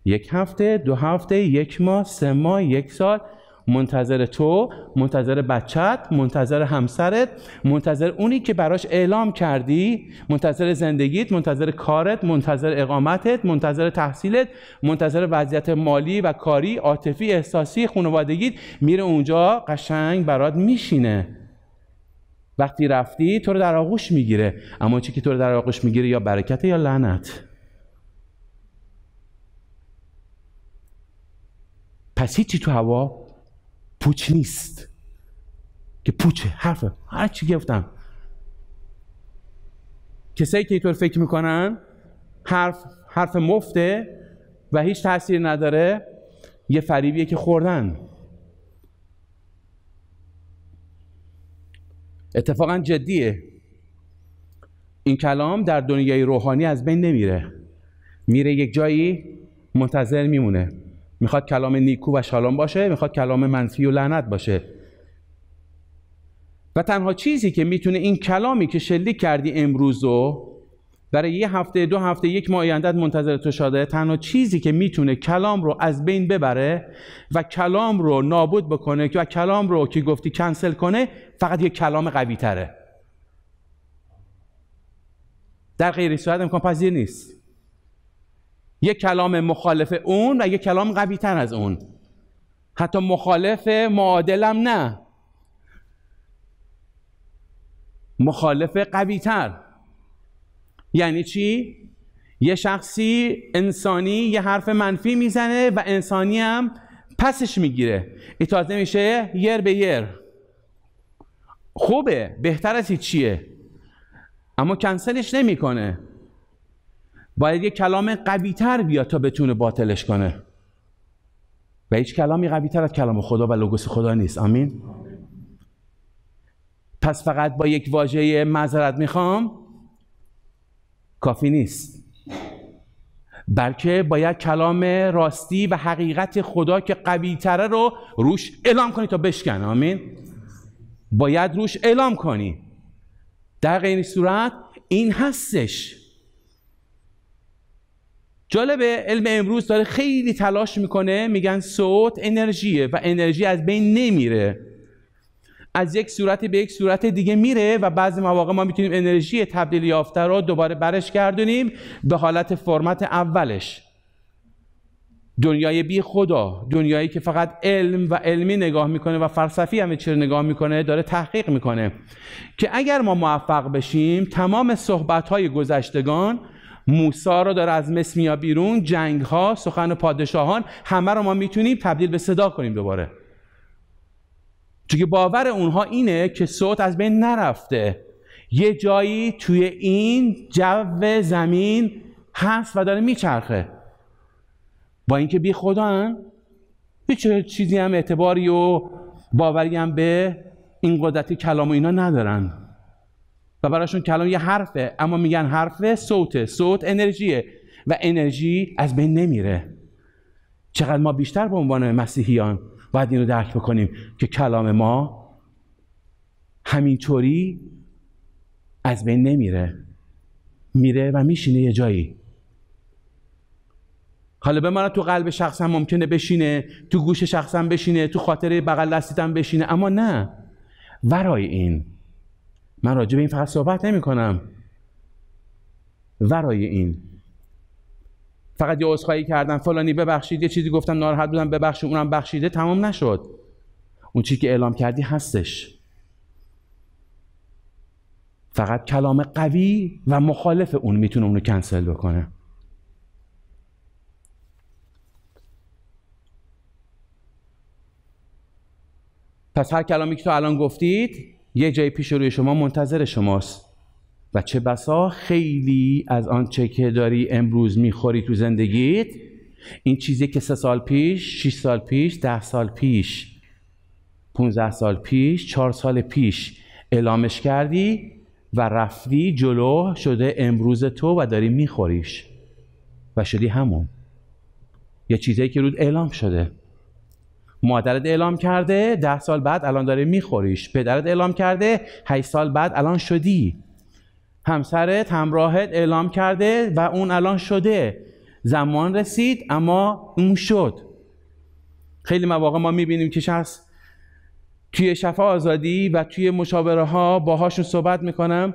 یک هفته دو هفته یک ماه سه ماه یک سال منتظر تو منتظر بچت منتظر همسرت منتظر اونی که براش اعلام کردی منتظر زندگیت منتظر کارت منتظر اقامتت منتظر تحصیلت منتظر وضعیت مالی و کاری عاطفی احساسی خانوادگیت میره اونجا قشنگ برات میشینه وقتی رفتی تو رو در آغوش میگیره اما چی که تو رو در آغوش میگیره یا برکت یا لعنت پس هیچی تو هوا پوچ نیست که پوچه حرف هر چی گفتم کسایی که اینطور فکر میکنن حرف حرف مفته و هیچ تأثیر نداره یه فریبیه که خوردن اتفاقا جدیه این کلام در دنیای روحانی از بین نمیره میره یک جایی منتظر میمونه میخواد کلام نیکو و شالام باشه میخواد کلام منفی و لعنت باشه و تنها چیزی که میتونه این کلامی که شلیک کردی امروز رو برای یه هفته دو هفته یک ماه آیندت منتظر تو شده تنها چیزی که میتونه کلام رو از بین ببره و کلام رو نابود بکنه و کلام رو که گفتی کنسل کنه فقط یه کلام قوی تره در غیر صورت امکان پذیر نیست یه کلام مخالف اون و یه کلام قوی تر از اون حتی مخالف معادلم نه مخالف قوی تر یعنی چی؟ یه شخصی انسانی یه حرف منفی میزنه و انسانی هم پسش میگیره ایتازه میشه یر به یر خوبه بهتر از چیه اما کنسلش نمیکنه باید یه کلام قوی تر بیاد تا بتونه باطلش کنه و هیچ کلامی قوی تر از کلام خدا و لوگوس خدا نیست آمین پس فقط با یک واژه معذرت میخوام کافی نیست بلکه باید کلام راستی و حقیقت خدا که قوی تره رو روش اعلام کنی تا بشکن آمین باید روش اعلام کنی در غیر صورت این هستش جالبه علم امروز داره خیلی تلاش میکنه میگن صوت انرژیه و انرژی از بین نمیره از یک صورت به یک صورت دیگه میره و بعضی مواقع ما میتونیم انرژی تبدیل یافته رو دوباره برش گردونیم به حالت فرمت اولش دنیای بی خدا دنیایی که فقط علم و علمی نگاه میکنه و فلسفی همه چی نگاه میکنه داره تحقیق میکنه که اگر ما موفق بشیم تمام صحبت های گذشتگان موسا رو داره از مصر میاد بیرون جنگ ها سخن پادشاهان همه رو ما میتونیم تبدیل به صدا کنیم دوباره چون باور اونها اینه که صوت از بین نرفته یه جایی توی این جو زمین هست و داره میچرخه با اینکه بی خدا هیچ چیزی هم اعتباری و باوری هم به این قدرت کلام و اینا ندارن و براشون کلام یه حرفه اما میگن حرفه صوته صوت انرژیه و انرژی از بین نمیره چقدر ما بیشتر به عنوان مسیحیان باید این رو درک بکنیم که کلام ما همینطوری از بین نمیره میره و میشینه یه جایی حالا بماند تو قلب شخصم ممکنه بشینه تو گوش شخصم هم بشینه تو خاطره بغل دستیت بشینه اما نه ورای این من راجع به این فقط صحبت نمی کنم ورای این فقط یه عذرخواهی کردم فلانی ببخشید یه چیزی گفتم ناراحت بودم ببخشید اونم بخشیده تمام نشد اون چیزی که اعلام کردی هستش فقط کلام قوی و مخالف اون میتونه اونو کنسل بکنه پس هر کلامی که تو الان گفتید یه جای پیش روی شما منتظر شماست و چه بسا خیلی از آنچه که داری امروز میخوری تو زندگیت این چیزی که سه سال پیش، 6 سال پیش، ده سال پیش 15 سال پیش، چهار سال پیش اعلامش کردی و رفتی جلو شده امروز تو و داری میخوریش و شدی همون یه چیزی که رود اعلام شده مادرت اعلام کرده ده سال بعد الان داره میخوریش پدرت اعلام کرده 8 سال بعد الان شدی همسرت همراهت اعلام کرده و اون الان شده زمان رسید اما اون شد خیلی مواقع ما میبینیم که شخص توی شفا آزادی و توی مشاوره ها باهاشون صحبت میکنم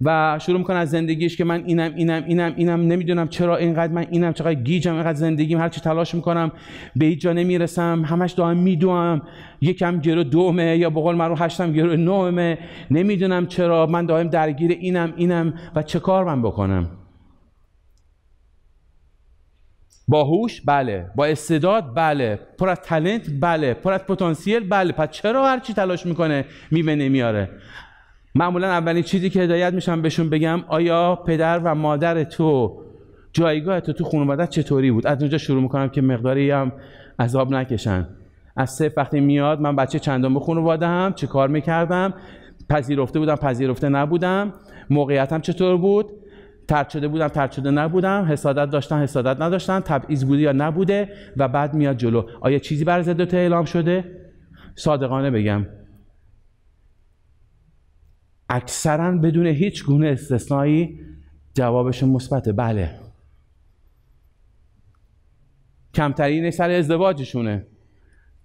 و شروع میکنه از زندگیش که من اینم اینم اینم اینم نمیدونم چرا اینقدر من اینم چقدر گیجم اینقدر زندگیم هرچی تلاش میکنم به هیچ جا نمیرسم همش دائم میدونم، یکم گرو دومه یا بقول من رو هشتم گرو نومه نمیدونم چرا من دائم درگیر اینم اینم و چه کار من بکنم باهوش بله با استعداد بله پر از تلنت بله پر از پتانسیل بله پس چرا هرچی تلاش میکنه میوه نمیاره معمولا اولین چیزی که هدایت میشم بهشون بگم آیا پدر و مادر تو جایگاه تو تو خانواده چطوری بود از اونجا شروع میکنم که مقداری هم عذاب نکشن از سه وقتی میاد من بچه چندم به خانواده هم چه کار میکردم پذیرفته بودم پذیرفته نبودم موقعیتم چطور بود ترد شده بودم ترد شده نبودم حسادت داشتن حسادت نداشتن تبعیض بوده یا نبوده و بعد میاد جلو آیا چیزی بر ضد اعلام شده صادقانه بگم اکثرا بدون هیچ گونه استثنایی جوابش مثبت بله کمترین سر ازدواجشونه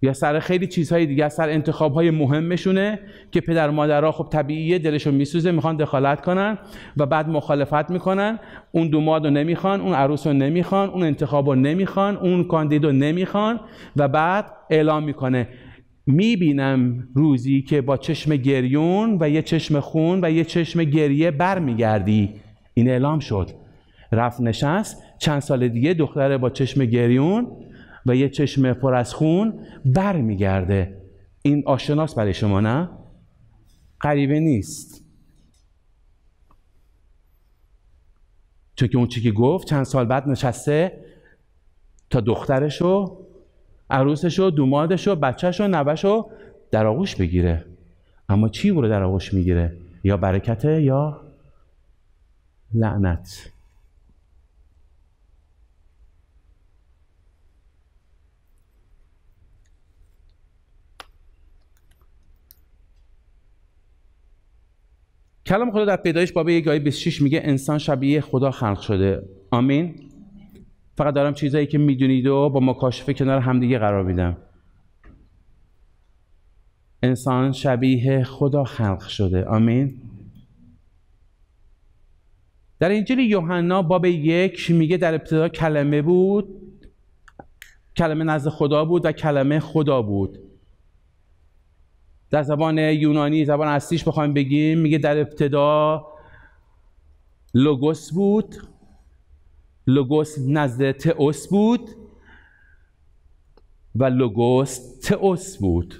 یا سر خیلی چیزهای دیگه سر انتخابهای مهمشونه که پدر و مادرها خب طبیعیه دلشون میسوزه میخوان دخالت کنن و بعد مخالفت میکنن اون دو رو نمیخوان اون عروس رو نمیخوان اون انتخاب رو نمیخوان اون کاندید رو نمیخوان و بعد اعلام میکنه میبینم روزی که با چشم گریون و یه چشم خون و یه چشم گریه برمیگردی این اعلام شد رفت نشست چند سال دیگه دختر با چشم گریون و یه چشم پر از خون برمیگرده این آشناس برای شما نه غریبه نیست چون که اون چی که گفت چند سال بعد نشسته تا دخترشو عروسش و دومادش و بچهش و نوش و در آغوش بگیره اما چی او رو در آغوش میگیره یا برکت، یا لعنت کلام خدا در پیدایش باب یک آیه 26 میگه انسان شبیه خدا خلق شده آمین فقط دارم چیزایی که میدونید و با مکاشفه کنار همدیگه قرار میدم انسان شبیه خدا خلق شده آمین در انجیل یوحنا باب یک میگه در ابتدا کلمه بود کلمه نزد خدا بود و کلمه خدا بود در زبان یونانی زبان اصلیش بخوایم بگیم میگه در ابتدا لوگوس بود لوگوس نزد تئوس بود و لوگوس تئوس بود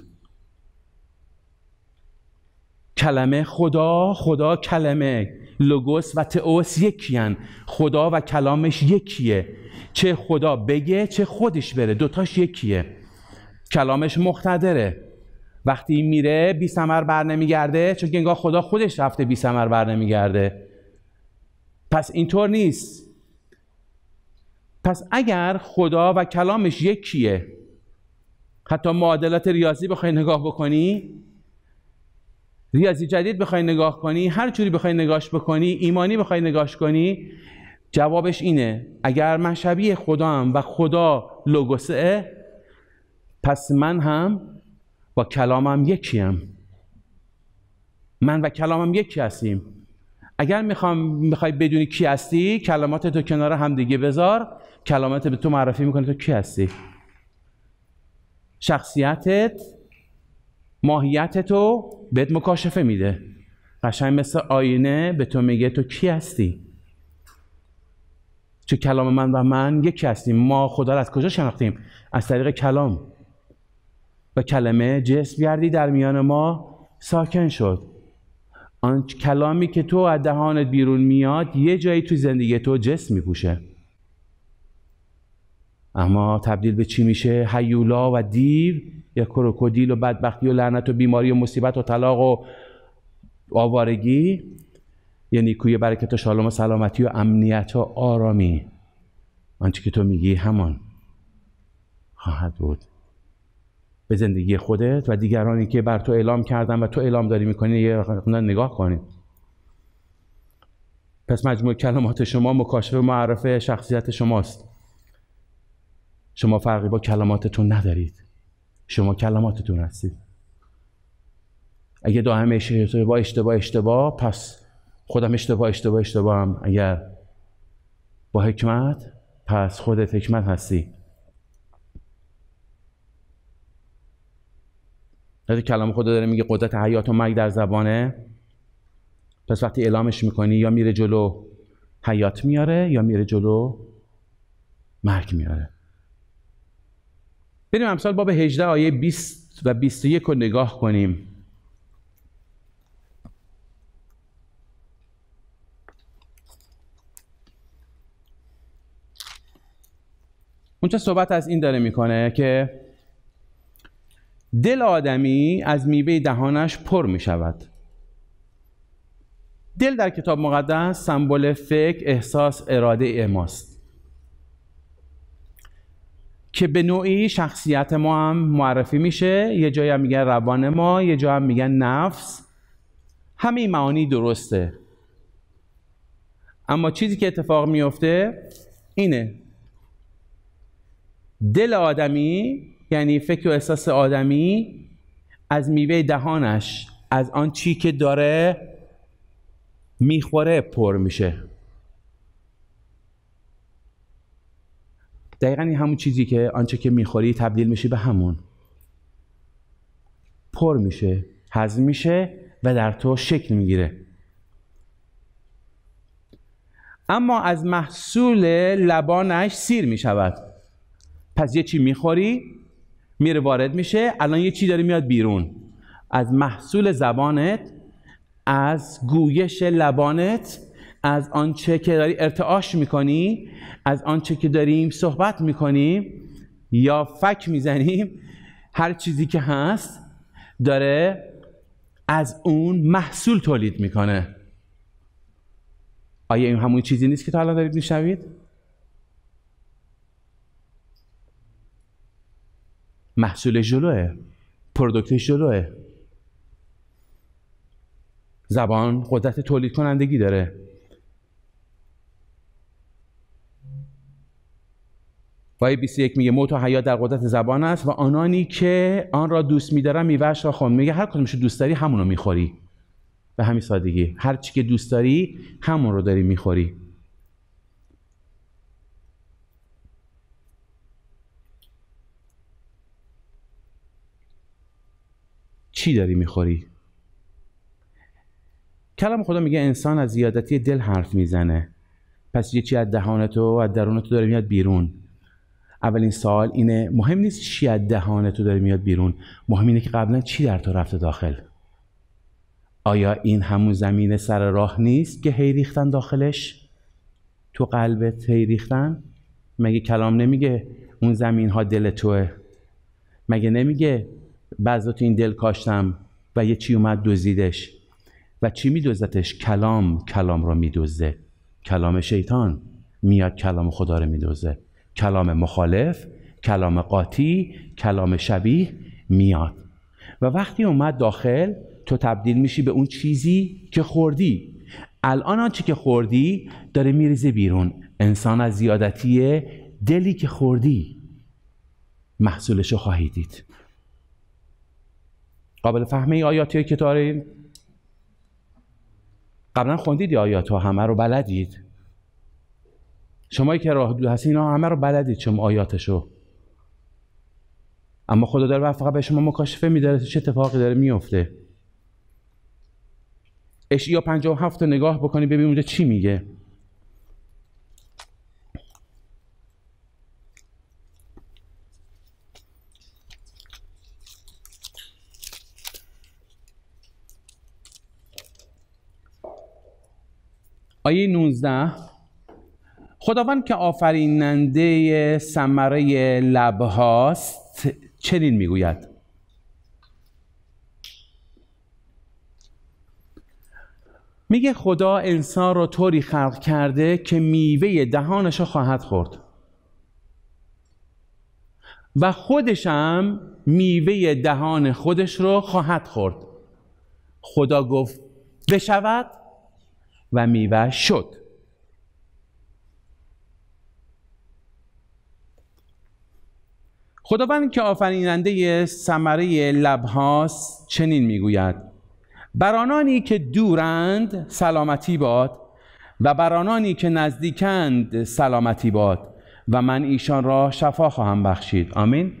کلمه خدا خدا کلمه لوگوس و تئوس یکیان خدا و کلامش یکیه چه خدا بگه چه خودش بره دوتاش یکیه کلامش مختدره وقتی میره بی سمر بر نمیگرده چون که خدا خودش رفته بی سمر بر نمیگرده پس اینطور نیست پس اگر خدا و کلامش یکیه حتی معادلات ریاضی بخوای نگاه بکنی ریاضی جدید بخوای نگاه کنی هر جوری بخوای نگاش بکنی ایمانی بخوای نگاش کنی جوابش اینه اگر من شبیه هم و خدا لوگوسه پس من هم با کلامم یکیم من و کلامم یکی هستیم اگر میخوام میخوای بدونی کی هستی کلمات تو کنار هم دیگه بذار کلامت به تو معرفی میکنه تو کی هستی شخصیتت ماهیت تو، بهت مکاشفه میده قشنگ مثل آینه به تو میگه تو کی هستی چه کلام من و من یکی هستیم ما خدا را از کجا شناختیم از طریق کلام و کلمه جسم گردی در میان ما ساکن شد آن کلامی که تو از دهانت بیرون میاد یه جایی تو زندگی تو جسم میپوشه اما تبدیل به چی میشه هیولا و دیو یا کروکودیل و بدبختی و لعنت و بیماری و مصیبت و طلاق و آوارگی یا نیکوی برکت و شالوم و سلامتی و امنیت و آرامی آنچه که تو میگی همان خواهد بود به زندگی خودت و دیگرانی که بر تو اعلام کردن و تو اعلام داری میکنی یه نگاه کنید پس مجموع کلمات شما مکاشف معرفه شخصیت شماست شما فرقی با کلماتتون ندارید شما کلماتتون هستید اگه دائم با اشتباه اشتباه پس خودم اشتباه اشتباه اشتباه هم اگر با حکمت پس خودت حکمت هستی نده کلام خدا داره میگه قدرت حیات و مرگ در زبانه پس وقتی اعلامش میکنی یا میره جلو حیات میاره یا میره جلو مرگ میاره بریم امثال باب 18 آیه 20 و 21 رو نگاه کنیم اونجا صحبت از این داره میکنه که دل آدمی از میوه دهانش پر میشود. دل در کتاب مقدس سمبل فکر، احساس، اراده ماست که به نوعی شخصیت ما هم معرفی میشه یه جایی هم میگن روان ما یه جایی هم میگن نفس همه این معانی درسته اما چیزی که اتفاق میفته اینه دل آدمی یعنی فکر و احساس آدمی از میوه دهانش از آن چی که داره میخوره پر میشه دقیقا این همون چیزی که آنچه که میخوری تبدیل میشه به همون پر میشه هضم میشه و در تو شکل میگیره اما از محصول لبانش سیر میشود پس یه چی میخوری میره وارد میشه الان یه چی داره میاد بیرون از محصول زبانت از گویش لبانت از آنچه که داری ارتعاش میکنی از آنچه که داریم صحبت میکنیم یا فک میزنیم هر چیزی که هست داره از اون محصول تولید میکنه آیا این همون چیزی نیست که تا الان دارید میشنوید؟ محصول جلوه پردکت جلوه زبان قدرت تولید کنندگی داره آیه 21 میگه موت و حیات در قدرت زبان است و آنانی که آن را دوست میدارن میوهش را خون میگه هر کدومش دوست داری همون رو میخوری به همین سادگی هر چی که دوست داری همون رو داری میخوری چی داری میخوری؟ کلام خدا میگه انسان از زیادتی دل حرف میزنه پس یه چی از دهانتو و از درون تو داره میاد بیرون اولین سوال اینه مهم نیست چی از دهان تو داره میاد بیرون مهم اینه که قبلا چی در تو رفته داخل آیا این همون زمین سر راه نیست که هی ریختن داخلش تو قلبت هی ریختن مگه کلام نمیگه اون زمین ها دل توه مگه نمیگه بعضا تو این دل کاشتم و یه چی اومد دزدیدش و چی میدوزدش کلام کلام رو میدوزه کلام شیطان میاد کلام خدا رو میدوزه کلام مخالف کلام قاطی کلام شبیه میاد و وقتی اومد داخل تو تبدیل میشی به اون چیزی که خوردی الان آنچه که خوردی داره میریزه بیرون انسان از زیادتی دلی که خوردی محصولش رو خواهی دید قابل فهمه ای آیاتی که تاریم؟ قبلا خوندید آیات ها همه رو بلدید شمایی که راه دو هستید اینا همه رو بلدید شما آیاتشو اما خدا داره فقط به شما مکاشفه میداره چه اتفاقی داره میفته اشیا 57 رو نگاه بکنی ببین اونجا چی میگه آیه 19 خداوند که آفریننده ثمره لبهاست چنین میگوید میگه خدا انسان را طوری خلق کرده که میوه دهانش را خواهد خورد و خودشم میوه دهان خودش رو خواهد خورد خدا گفت بشود و میوه شد خداوند که آفریننده ثمره لبهاس چنین میگوید بر آنانی که دورند سلامتی باد و بر آنانی که نزدیکند سلامتی باد و من ایشان را شفا خواهم بخشید آمین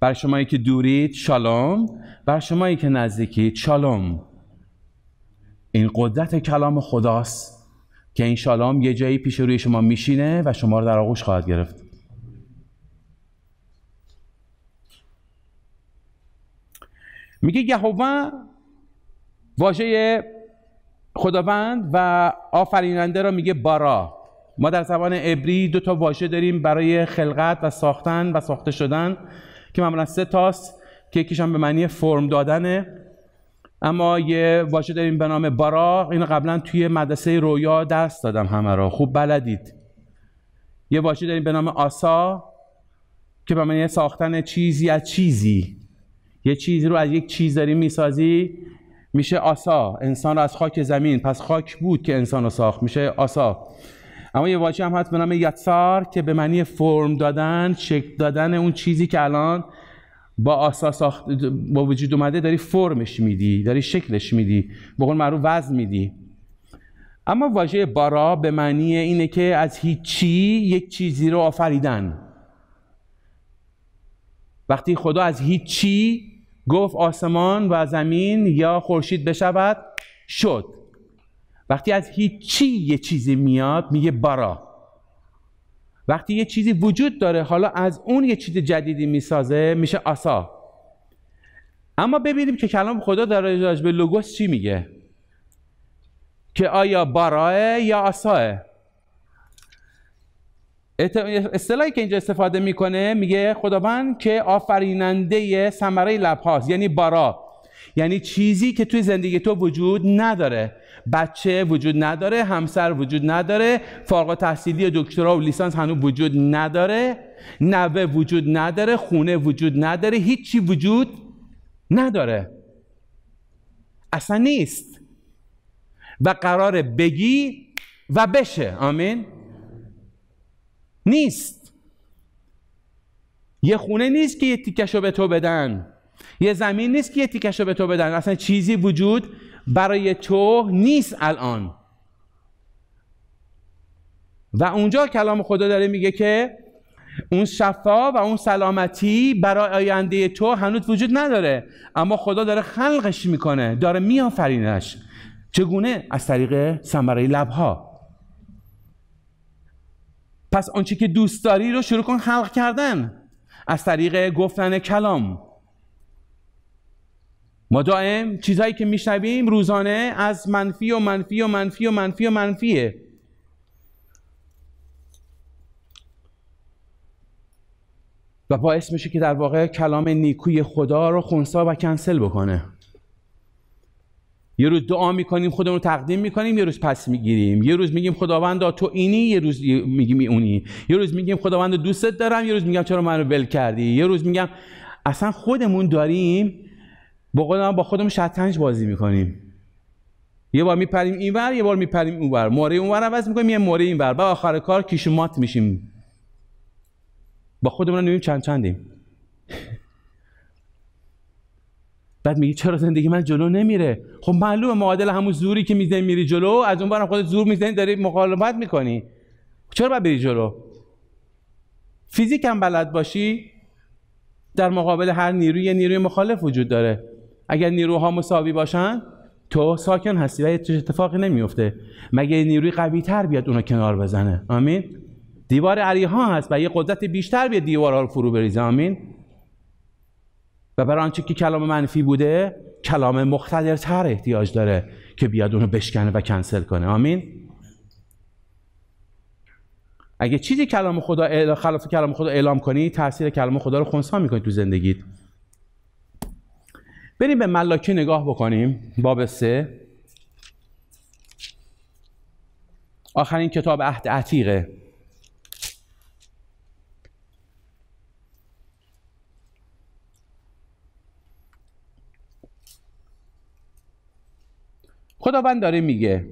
بر شمایی که دورید شالوم بر شمایی که نزدیکید شالوم این قدرت کلام خداست که این شالام یه جایی پیش روی شما میشینه و شما رو در آغوش خواهد گرفت میگه یهوه واژه خداوند و آفریننده را میگه بارا ما در زبان عبری دو تا واژه داریم برای خلقت و ساختن و ساخته شدن که معمولا سه تاست که یکیش به معنی فرم دادنه اما یه واژه داریم به نام بارا اینو قبلا توی مدرسه رویا دست دادم همه را خوب بلدید یه واژه داریم به نام آسا که به معنی ساختن چیزی از چیزی یه چیزی رو از یک چیز داری میسازی میشه آسا انسان رو از خاک زمین پس خاک بود که انسان رو ساخت میشه آسا اما یه واژه هم هست به نام یتسار که به معنی فرم دادن شکل دادن اون چیزی که الان با آسا ساخت با وجود اومده داری فرمش میدی داری شکلش میدی به قول معروف وزن میدی اما واژه بارا به معنی اینه که از هیچی یک چیزی رو آفریدن وقتی خدا از هیچی گفت آسمان و زمین یا خورشید بشود شد وقتی از هیچی یه چیزی میاد میگه برا وقتی یه چیزی وجود داره حالا از اون یه چیز جدیدی میسازه میشه آسا اما ببینیم که کلام خدا در راجع به لوگوس چی میگه که آیا باراه یا آساه اصطلاحی که اینجا استفاده میکنه میگه خداوند که آفریننده ثمره لب یعنی بارا یعنی چیزی که توی زندگی تو وجود نداره بچه وجود نداره همسر وجود نداره فارغ تحصیلی و دکترا و لیسانس هنوز وجود نداره نوه وجود نداره خونه وجود نداره هیچی وجود نداره اصلا نیست و قرار بگی و بشه آمین نیست یه خونه نیست که یه تیکش رو به تو بدن یه زمین نیست که یه تیکش رو به تو بدن اصلا چیزی وجود برای تو نیست الان و اونجا کلام خدا داره میگه که اون شفا و اون سلامتی برای آینده تو هنوز وجود نداره اما خدا داره خلقش میکنه داره میآفرینش چگونه از طریق ثمره لبها پس آنچه که دوست داری رو شروع کن خلق کردن از طریق گفتن کلام ما دائم چیزهایی که میشنویم روزانه از منفی و منفی و منفی و منفی و منفیه و باعث میشه که در واقع کلام نیکوی خدا رو خونسا و کنسل بکنه یه روز دعا میکنیم خودمون رو تقدیم میکنیم یه روز پس میگیریم یه روز میگیم خداوندا تو اینی یه روز میگیم اونی یه روز میگیم خداوند دوستت دارم یه روز میگم چرا منو ول کردی یه روز میگم اصلا خودمون داریم با خودمون با خودمون شطرنج بازی میکنیم یه بار میپریم اینور یه بار میپریم اونور اون ور عوض میکنیم یه موره ور بعد آخر کار کیش مات میشیم با خودمون نمیدونیم چند چندیم بعد میگی چرا زندگی من جلو نمیره خب معلومه معادل همون زوری که میزنی میری جلو از اون برم خودت زور میزنی داری مقاومت میکنی چرا باید بری جلو فیزیک هم بلد باشی در مقابل هر نیروی یه نیروی مخالف وجود داره اگر نیروها مساوی باشن تو ساکن هستی و هیچ اتفاقی نمیفته مگه نیروی قوی تر بیاد اونو کنار بزنه آمین دیوار عریها هست و یه قدرت بیشتر بیاد دیوار رو فرو بریزه آمین و برای آنچه که کلام منفی بوده کلام مختدرتر احتیاج داره که بیاد اونو بشکنه و کنسل کنه آمین اگه چیزی کلام خدا خلاف کلام خدا اعلام کنی تاثیر کلام خدا رو خونسا میکنی تو زندگیت بریم به ملاکی نگاه بکنیم باب سه آخرین کتاب عهد عتیقه خداوند داره میگه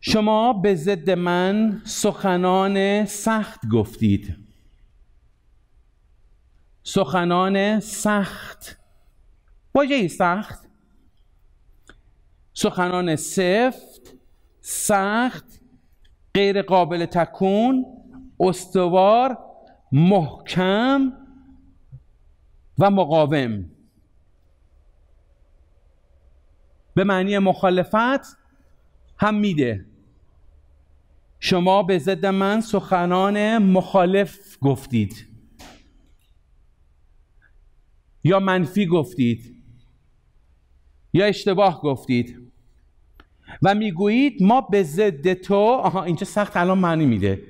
شما به ضد من سخنان سخت گفتید سخنان سخت واژه سخت سخنان سفت سخت غیر قابل تکون استوار محکم و مقاوم به معنی مخالفت هم میده شما به ضد من سخنان مخالف گفتید یا منفی گفتید یا اشتباه گفتید و میگویید ما به ضد تو آها اینجا سخت الان معنی میده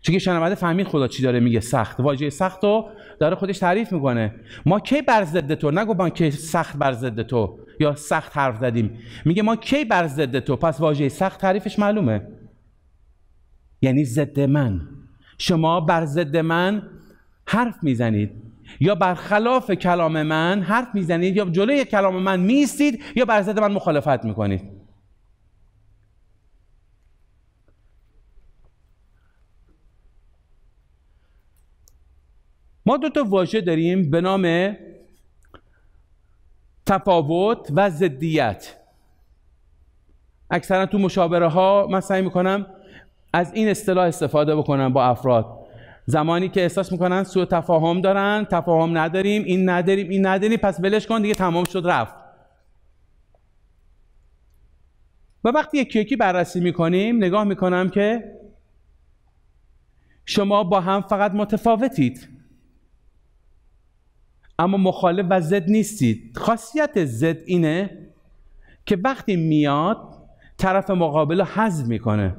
چون که شنونده فهمید خدا چی داره میگه سخت واژه سخت رو داره خودش تعریف میکنه ما کی بر ضد تو نگو من کی سخت بر ضد تو یا سخت حرف زدیم میگه ما کی بر ضد تو پس واژه سخت تعریفش معلومه یعنی ضد من شما بر ضد من حرف میزنید یا برخلاف کلام من حرف میزنید یا جلوی کلام من میستید یا بر ضد من مخالفت میکنید ما دو تا واژه داریم به نام تفاوت و ضدیت اکثرا تو مشاوره ها من سعی میکنم از این اصطلاح استفاده بکنم با افراد زمانی که احساس میکنن سوء تفاهم دارن تفاهم نداریم این نداریم این نداریم پس ولش کن دیگه تمام شد رفت و وقتی یکی یکی بررسی میکنیم نگاه میکنم که شما با هم فقط متفاوتید اما مخالف و ضد نیستید خاصیت ضد اینه که وقتی میاد طرف مقابل رو حذف میکنه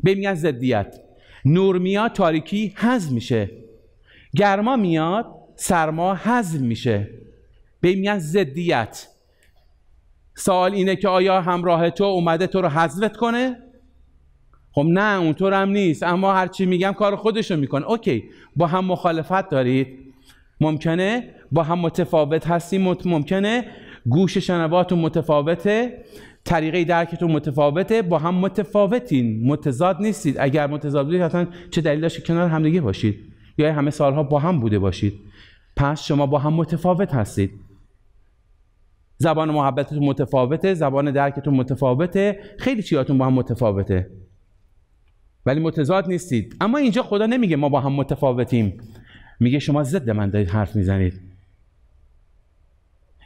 به میگن ضدیت نور میاد تاریکی حذف میشه گرما میاد سرما حذف میشه به میگن ضدیت سوال اینه که آیا همراه تو اومده تو رو حذفت کنه خب نه اونطور هم نیست اما هرچی میگم کار خودش رو میکنه اوکی با هم مخالفت دارید ممکنه با هم متفاوت هستیم ممکنه گوش شنواتون متفاوته طریقه درکتون متفاوته با هم متفاوتین متضاد نیستید اگر متضاد بودید حتما چه دلیل داشت کنار همدیگه باشید یا همه سالها با هم بوده باشید پس شما با هم متفاوت هستید زبان محبتتون متفاوته زبان درکتون متفاوته خیلی چیاتون با هم متفاوته ولی متضاد نیستید اما اینجا خدا نمیگه ما با هم متفاوتیم میگه شما ضد من دارید حرف میزنید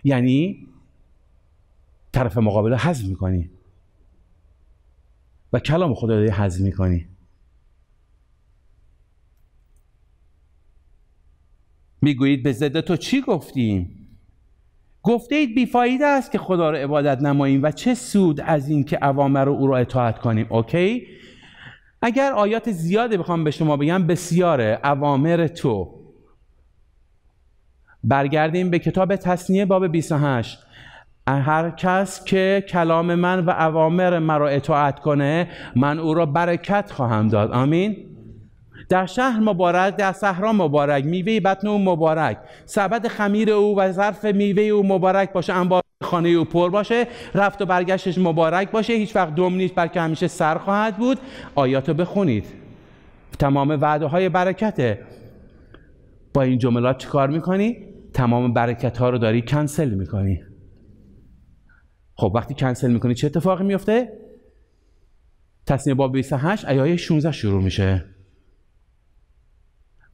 یعنی طرف مقابل حذف میکنی و کلام خدا رو حذف میکنی میگویید به ضد تو چی گفتیم گفتید اید بیفایده است که خدا را عبادت نماییم و چه سود از این که اوامر رو او را اطاعت کنیم اوکی اگر آیات زیاده بخوام به شما بگم بسیاره اوامر تو برگردیم به کتاب تصنیه باب 28 هر کس که کلام من و اوامر مرا اطاعت کنه من او را برکت خواهم داد آمین در شهر مبارک در صحرا مبارک میوه بطن او مبارک سبد خمیر او و ظرف میوه او مبارک باشه انبار خانه او پر باشه رفت و برگشتش مبارک باشه هیچ وقت دوم نیست بلکه همیشه سر خواهد بود آیاتو بخونید تمام وعده های برکته با این جملات چیکار میکنی تمام برکت ها رو داری کنسل میکنی خب وقتی کنسل میکنی چه اتفاقی میفته؟ تصمیه باب 28 ایای 16 شروع میشه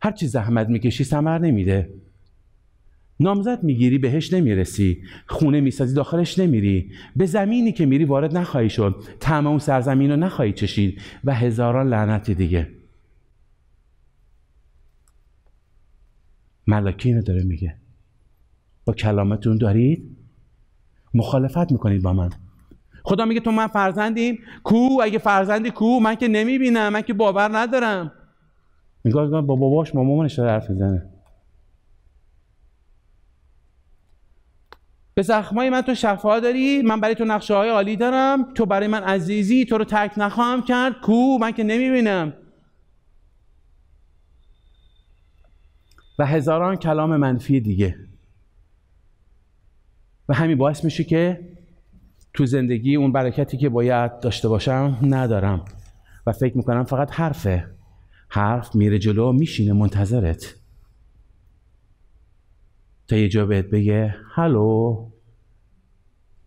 هر چی زحمت میکشی سمر نمیده نامزد میگیری بهش نمیرسی خونه میسازی داخلش نمیری به زمینی که میری وارد نخواهی شد تمام اون سرزمین رو نخواهی چشید و هزاران لعنتی دیگه رو داره میگه با کلامتون دارید مخالفت میکنید با من خدا میگه تو من فرزندیم کو اگه فرزندی کو من که نمیبینم من که باور ندارم نگاه با باباش مامانش داره حرف میزنه به زخمای من تو شفا داری من برای تو نقشه های عالی دارم تو برای من عزیزی تو رو ترک نخواهم کرد کو من که نمیبینم و هزاران کلام منفی دیگه و همین باعث میشه که تو زندگی اون برکتی که باید داشته باشم ندارم و فکر میکنم فقط حرفه حرف میره جلو میشینه منتظرت تا یه جا بهت بگه هلو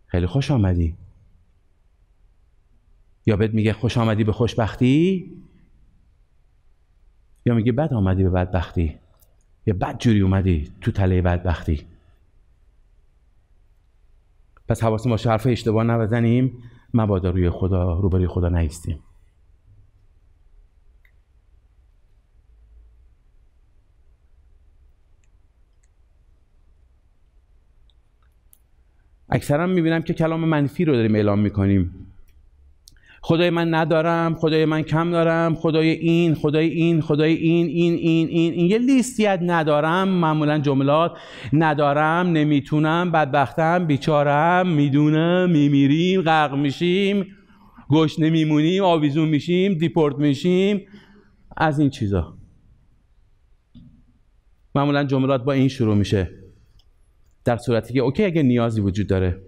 خیلی خوش آمدی یا بهت میگه خوش آمدی به خوشبختی یا میگه بد آمدی به بدبختی یا بد جوری اومدی تو تله بدبختی پس حواس ما حرف اشتباه نبزنیم، مبادا روی خدا روبری خدا نیستیم اکثرا میبینم که کلام منفی رو داریم اعلام میکنیم خدای من ندارم خدای من کم دارم خدای این خدای این خدای این این این این, این. یه لیستی ندارم معمولا جملات ندارم نمیتونم بدبختم بیچارم میدونم میمیریم غرق میشیم گوش نمیمونیم آویزون میشیم دیپورت میشیم از این چیزا معمولا جملات با این شروع میشه در صورتی که اوکی اگه نیازی وجود داره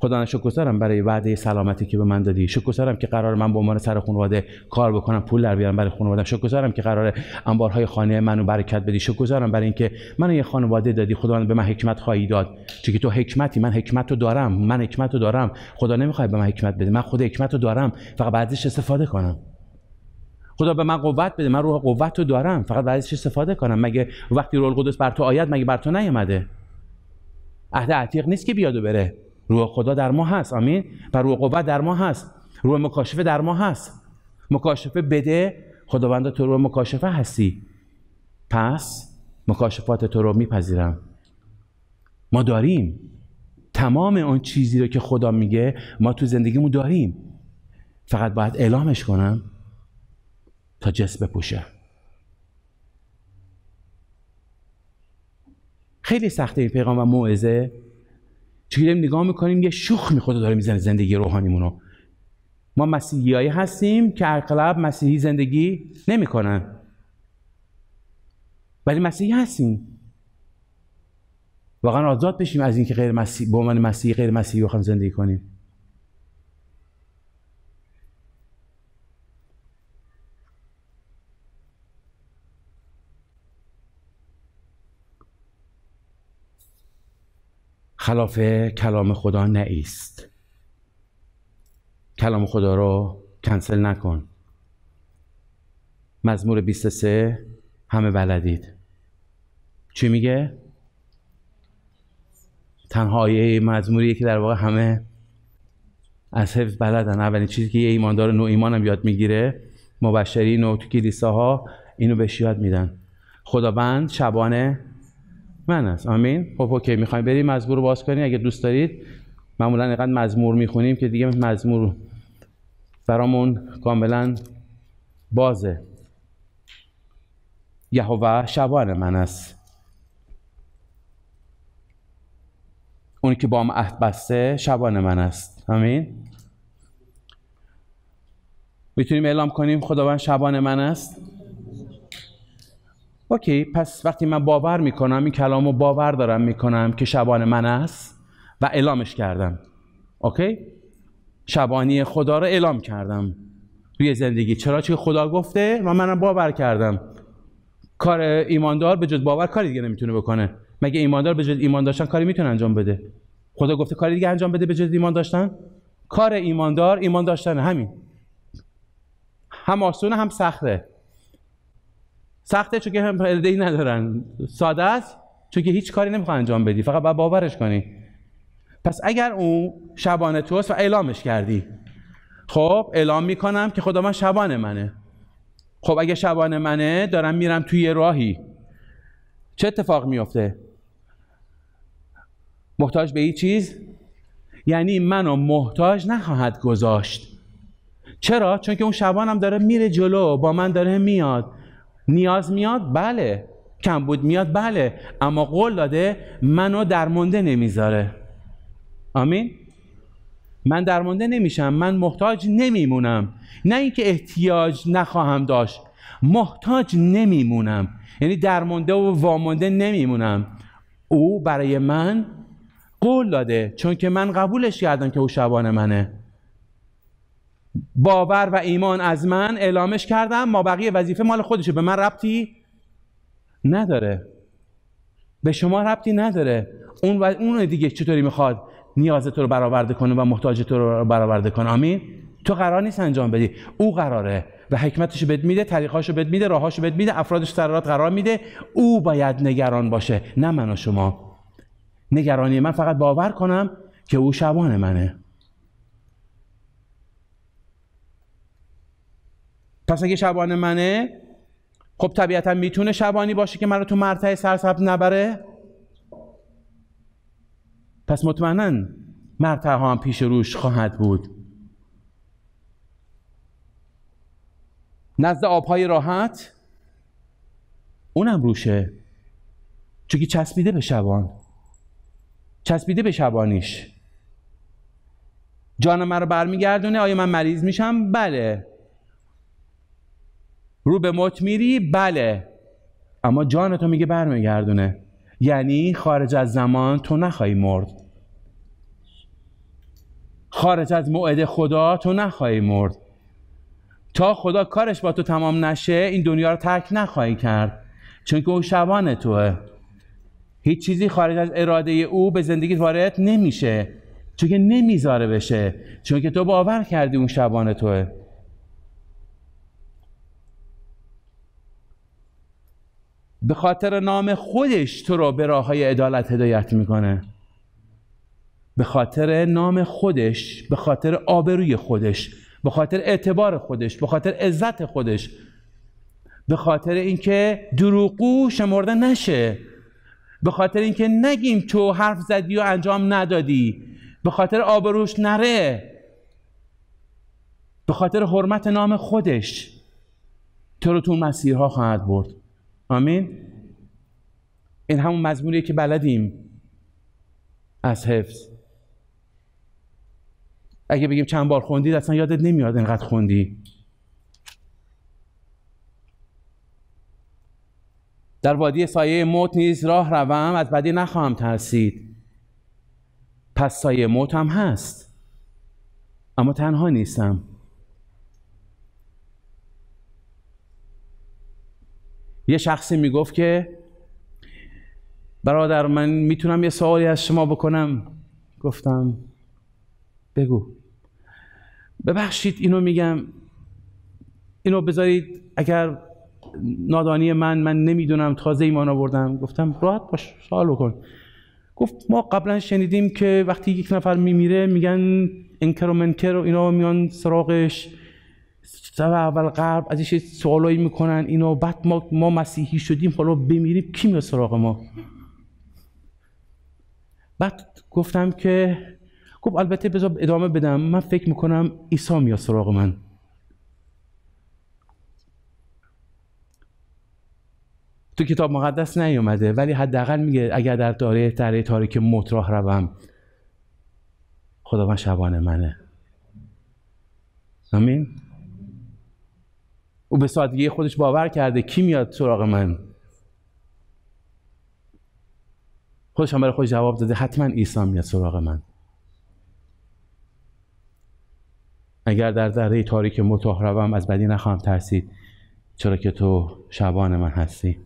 خدا شکرگزارم برای وعده سلامتی که به من دادی شکرگزارم که قرار من به عنوان سر خانواده کار بکنم پول در بیارم برای خانواده‌ام شکرگزارم که قرار انبارهای خانه منو برکت بدی شکرگزارم برای اینکه من یه خانواده دادی خدا به من حکمت خواهی داد چون تو حکمتی من حکمت رو دارم من حکمت رو دارم خدا نمیخواد به من حکمت بده من خود حکمت رو دارم فقط بعدش استفاده کنم خدا به من قوت بده من روح قوت رو دارم فقط بعدش استفاده کنم مگه وقتی روح القدس بر تو آید مگه بر تو نیامده عهد عتیق نیست که بیاد و بره روح خدا در ما هست آمین و روح قوت در ما هست روح مکاشفه در ما هست مکاشفه بده خداوند تو روح مکاشفه هستی پس مکاشفات تو رو میپذیرم ما داریم تمام اون چیزی رو که خدا میگه ما تو زندگیمون داریم فقط باید اعلامش کنم تا جس بپوشه خیلی سخته این پیغام و موعظه چون داریم نگاه میکنیم یه شوخ می داره میزنه زندگی روحانیمون رو ما مسیحیایی هستیم که اغلب مسیحی زندگی نمیکنن ولی مسیحی هستیم واقعا آزاد بشیم از اینکه غیر مسیح به عنوان مسیحی غیر مسیحی بخوام زندگی کنیم خلاف کلام خدا نیست کلام خدا رو کنسل نکن مزمور 23 همه بلدید چی میگه؟ تنها آیه که در واقع همه از حفظ بلدن اولین چیزی که یه ایماندار نو ایمان هم یاد میگیره مبشرین و تو کلیساها اینو بهش یاد میدن خداوند شبانه من است آمین خب اوکی میخوایم بریم مزمور رو باز کنیم اگه دوست دارید معمولا اینقدر مزمور میخونیم که دیگه مزمور برامون کاملا بازه یهوه شبان من است اونی که بام عهد بسته شبان من است آمین؟ میتونیم اعلام کنیم خداوند شبان من است اوکی پس وقتی من باور میکنم این کلام رو باور دارم میکنم که شبان من است و اعلامش کردم اوکی شبانی خدا رو اعلام کردم روی زندگی چرا چون خدا گفته و منم باور کردم کار ایماندار به جز باور کاری دیگه نمیتونه بکنه مگه ایماندار به جز ایمان داشتن کاری میتونه انجام بده خدا گفته کاری دیگه انجام بده به جز ایمان داشتن کار ایماندار ایمان داشتن همین هم آسونه هم سخته سخته چون که هم ای ندارن ساده است چون که هیچ کاری نمیخواد انجام بدی فقط باید باورش کنی پس اگر اون شبانه توست و اعلامش کردی خب اعلام میکنم که خدا من شبانه منه خب اگه شبانه منه دارم میرم توی راهی چه اتفاق میفته محتاج به این چیز یعنی منو محتاج نخواهد گذاشت چرا چون که اون شبانم داره میره جلو با من داره میاد نیاز میاد بله بود میاد بله اما قول داده منو درمونده نمیذاره آمین من مونده نمیشم من محتاج نمیمونم نه اینکه احتیاج نخواهم داشت محتاج نمیمونم یعنی درمانده و وامونده نمیمونم او برای من قول داده چون که من قبولش کردم که او شبان منه باور و ایمان از من اعلامش کردم ما بقیه وظیفه مال خودشه به من ربطی نداره به شما ربطی نداره اون و اون دیگه چطوری میخواد نیاز تو رو برآورده کنه و محتاج تو رو برآورده کنه آمین تو قرار نیست انجام بدی او قراره و حکمتش بهت میده طریقاشو بهت میده راهاشو بهت میده افرادش سرات قرار میده او باید نگران باشه نه من و شما نگرانی من فقط باور کنم که او شبان منه پس اگه شبانه منه خب طبیعتا میتونه شبانی باشه که من رو تو مرتع سرسبز نبره پس مطمئنا مرتع ها هم پیش روش خواهد بود نزد آبهای راحت اونم روشه چون که چسبیده به شبان چسبیده به شبانیش جان من رو برمیگردونه آیا من مریض میشم؟ بله رو به موت میری بله اما جان تو میگه برمیگردونه یعنی خارج از زمان تو نخواهی مرد خارج از موعد خدا تو نخواهی مرد تا خدا کارش با تو تمام نشه این دنیا رو ترک نخواهی کرد چون که او شبان توه هیچ چیزی خارج از اراده او به زندگی وارد نمیشه چون که نمیذاره بشه چون که تو باور کردی اون شبان توه به خاطر نام خودش تو رو به راه های عدالت هدایت میکنه به خاطر نام خودش به خاطر آبروی خودش به خاطر اعتبار خودش به خاطر عزت خودش به خاطر اینکه دروغگو شمرده نشه به خاطر اینکه نگیم تو حرف زدی و انجام ندادی به خاطر آبروش نره به خاطر حرمت نام خودش تو رو تو مسیرها خواهد برد آمین این همون مزموریه که بلدیم از حفظ اگه بگیم چند بار خوندید اصلا یادت نمیاد اینقدر خوندی در وادی سایه موت نیز راه روم از بدی نخواهم ترسید پس سایه موت هم هست اما تنها نیستم یه شخصی میگفت که برادر من میتونم یه سوالی از شما بکنم گفتم بگو ببخشید اینو میگم اینو بذارید اگر نادانی من من نمیدونم تازه ایمان آوردم گفتم راحت باش سوال بکن گفت ما قبلا شنیدیم که وقتی یک نفر میمیره میگن انکر و منکر و اینا میان سراغش طب اول غرب ازش سوالایی میکنن اینا بعد ما ما مسیحی شدیم حالا بمیریم کی میاد سراغ ما بعد گفتم که خب البته بذار ادامه بدم من فکر میکنم عیسی میاد سراغ من تو کتاب مقدس نیومده ولی حداقل میگه اگر در داره تره تاریک موت راه روم خداوند شبانه منه آمین او به سادگی خودش باور کرده کی میاد سراغ من خودش هم برای خودش جواب داده حتما عیسی میاد سراغ من اگر در دره تاریک متحربم از بدی نخواهم ترسید چرا که تو شبان من هستی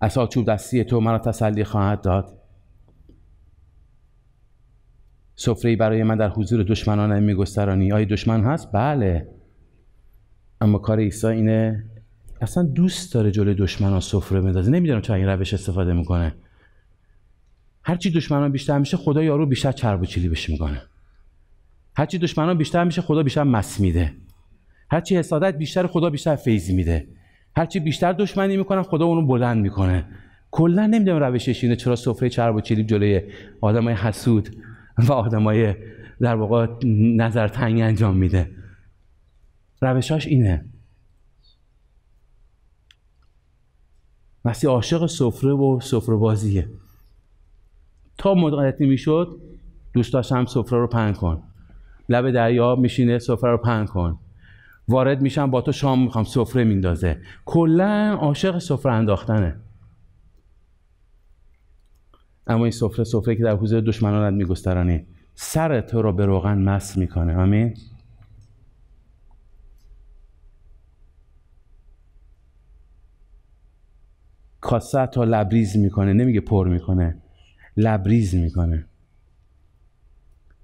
از چوب دستی تو مرا تسلی خواهد داد سفره برای من در حضور دشمنانم گسترانی آیا دشمن هست بله اما کار عیسی اینه اصلا دوست داره جلوی دشمنان سفره بندازه نمیدونم چرا این روش استفاده میکنه هرچی دشمنان بیشتر میشه خدا یارو بیشتر چرب و چیلی بهش میکنه هرچی دشمنان بیشتر میشه خدا بیشتر مس میده هرچی حسادت بیشتر خدا بیشتر فیض میده هرچی بیشتر دشمنی میکنن خدا اونو بلند میکنه کلا نمیدونم روشش اینه چرا سفره چرب و چیلی جلوی آدمای حسود و آدمای در واقع نظر تنگ انجام میده روشاش اینه مسیح عاشق سفره و سفره بازیه تا مدقتی میشد دوست داشتم سفره رو پهن کن لب دریا میشینه سفره رو پهن کن وارد میشم با تو شام میخوام سفره میندازه کلا عاشق سفره انداختنه اما این سفره سفره که در حضور دشمنانت میگسترانی سر تو رو به روغن مس میکنه آمین کاسه تا لبریز میکنه نمیگه پر میکنه لبریز میکنه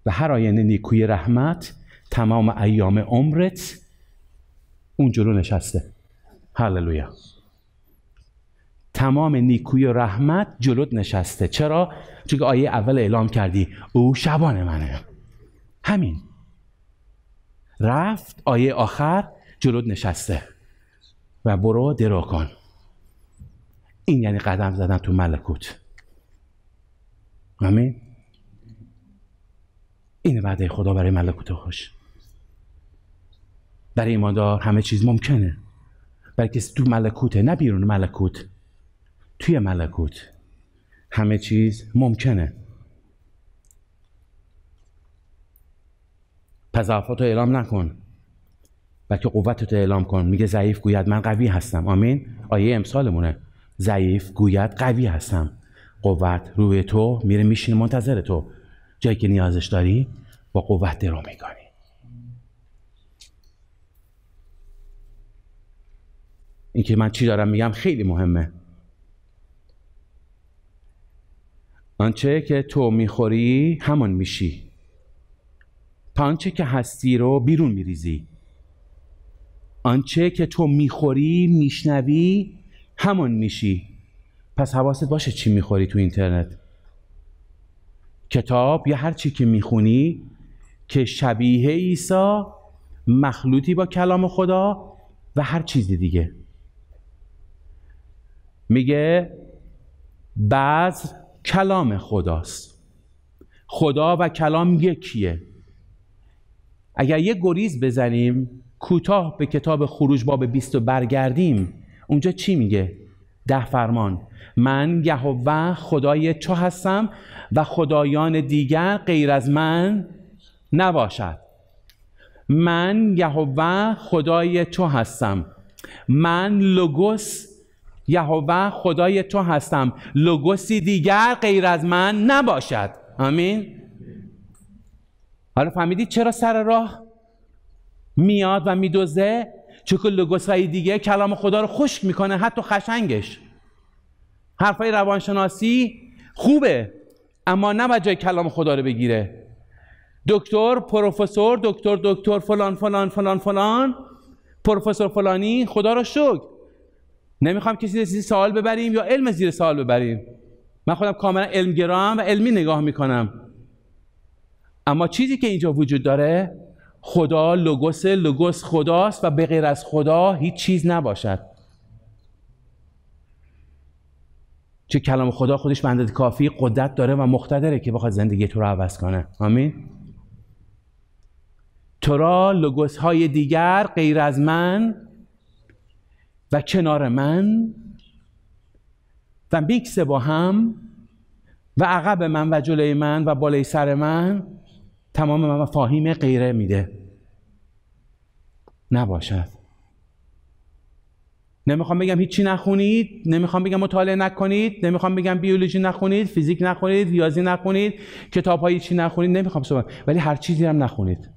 و هر آینه نیکوی رحمت تمام ایام عمرت اون جلو نشسته هللویا تمام نیکوی و رحمت جلوت نشسته چرا چون آیه اول اعلام کردی او شبان منه همین رفت آیه آخر جلوت نشسته و برو درو کن این یعنی قدم زدن تو ملکوت همین این وعده خدا برای ملکوت خوش برای ایماندار همه چیز ممکنه برای کسی تو ملکوته نه بیرون ملکوت توی ملکوت همه چیز ممکنه پس رو اعلام نکن بلکه قوتتو اعلام کن میگه ضعیف گوید من قوی هستم آمین آیه امسالمونه ضعیف گوید قوی هستم قوت روی تو میره میشینه منتظر تو جایی که نیازش داری با قوت درو میکنی اینکه من چی دارم میگم خیلی مهمه آنچه که تو میخوری همان میشی تا آنچه که هستی رو بیرون میریزی آنچه که تو میخوری میشنوی همان میشی پس حواست باشه چی میخوری تو اینترنت کتاب یا هر چی که میخونی که شبیه عیسی مخلوطی با کلام خدا و هر چیز دیگه میگه بعض کلام خداست خدا و کلام یکیه اگر یه گریز بزنیم کوتاه به کتاب خروج باب 20 برگردیم اونجا چی میگه ده فرمان من یهوه خدای تو هستم و خدایان دیگر غیر از من نباشد من یهوه خدای تو هستم من لوگوس یهوه خدای تو هستم لوگوسی دیگر غیر از من نباشد آمین حالا فهمیدید چرا سر راه میاد و میدوزه چون که لوگوس دیگه کلام خدا رو خشک میکنه حتی خشنگش حرفای روانشناسی خوبه اما نه جای کلام خدا رو بگیره دکتر پروفسور دکتر دکتر فلان فلان فلان فلان پروفسور فلانی خدا رو شکر نمیخوام کسی زیر سوال ببریم یا علم زیر سوال ببریم من خودم کاملا علمگرام و علمی نگاه میکنم اما چیزی که اینجا وجود داره خدا لوگوس لوگوس خداست و به غیر از خدا هیچ چیز نباشد چه کلام خدا خودش بندد کافی قدرت داره و مختدره که بخواد زندگی تو رو عوض کنه آمین را لوگوس های دیگر غیر از من و کنار من و میکسه با هم و عقب من و جلوی من و بالای سر من تمام مفاهیم غیره میده نباشد نمیخوام بگم هیچی نخونید نمیخوام بگم مطالعه نکنید نمیخوام بگم بیولوژی نخونید فیزیک نخونید ریاضی نخونید کتاب هایی چی نخونید نمیخوام صحبت ولی هر چیزی هم نخونید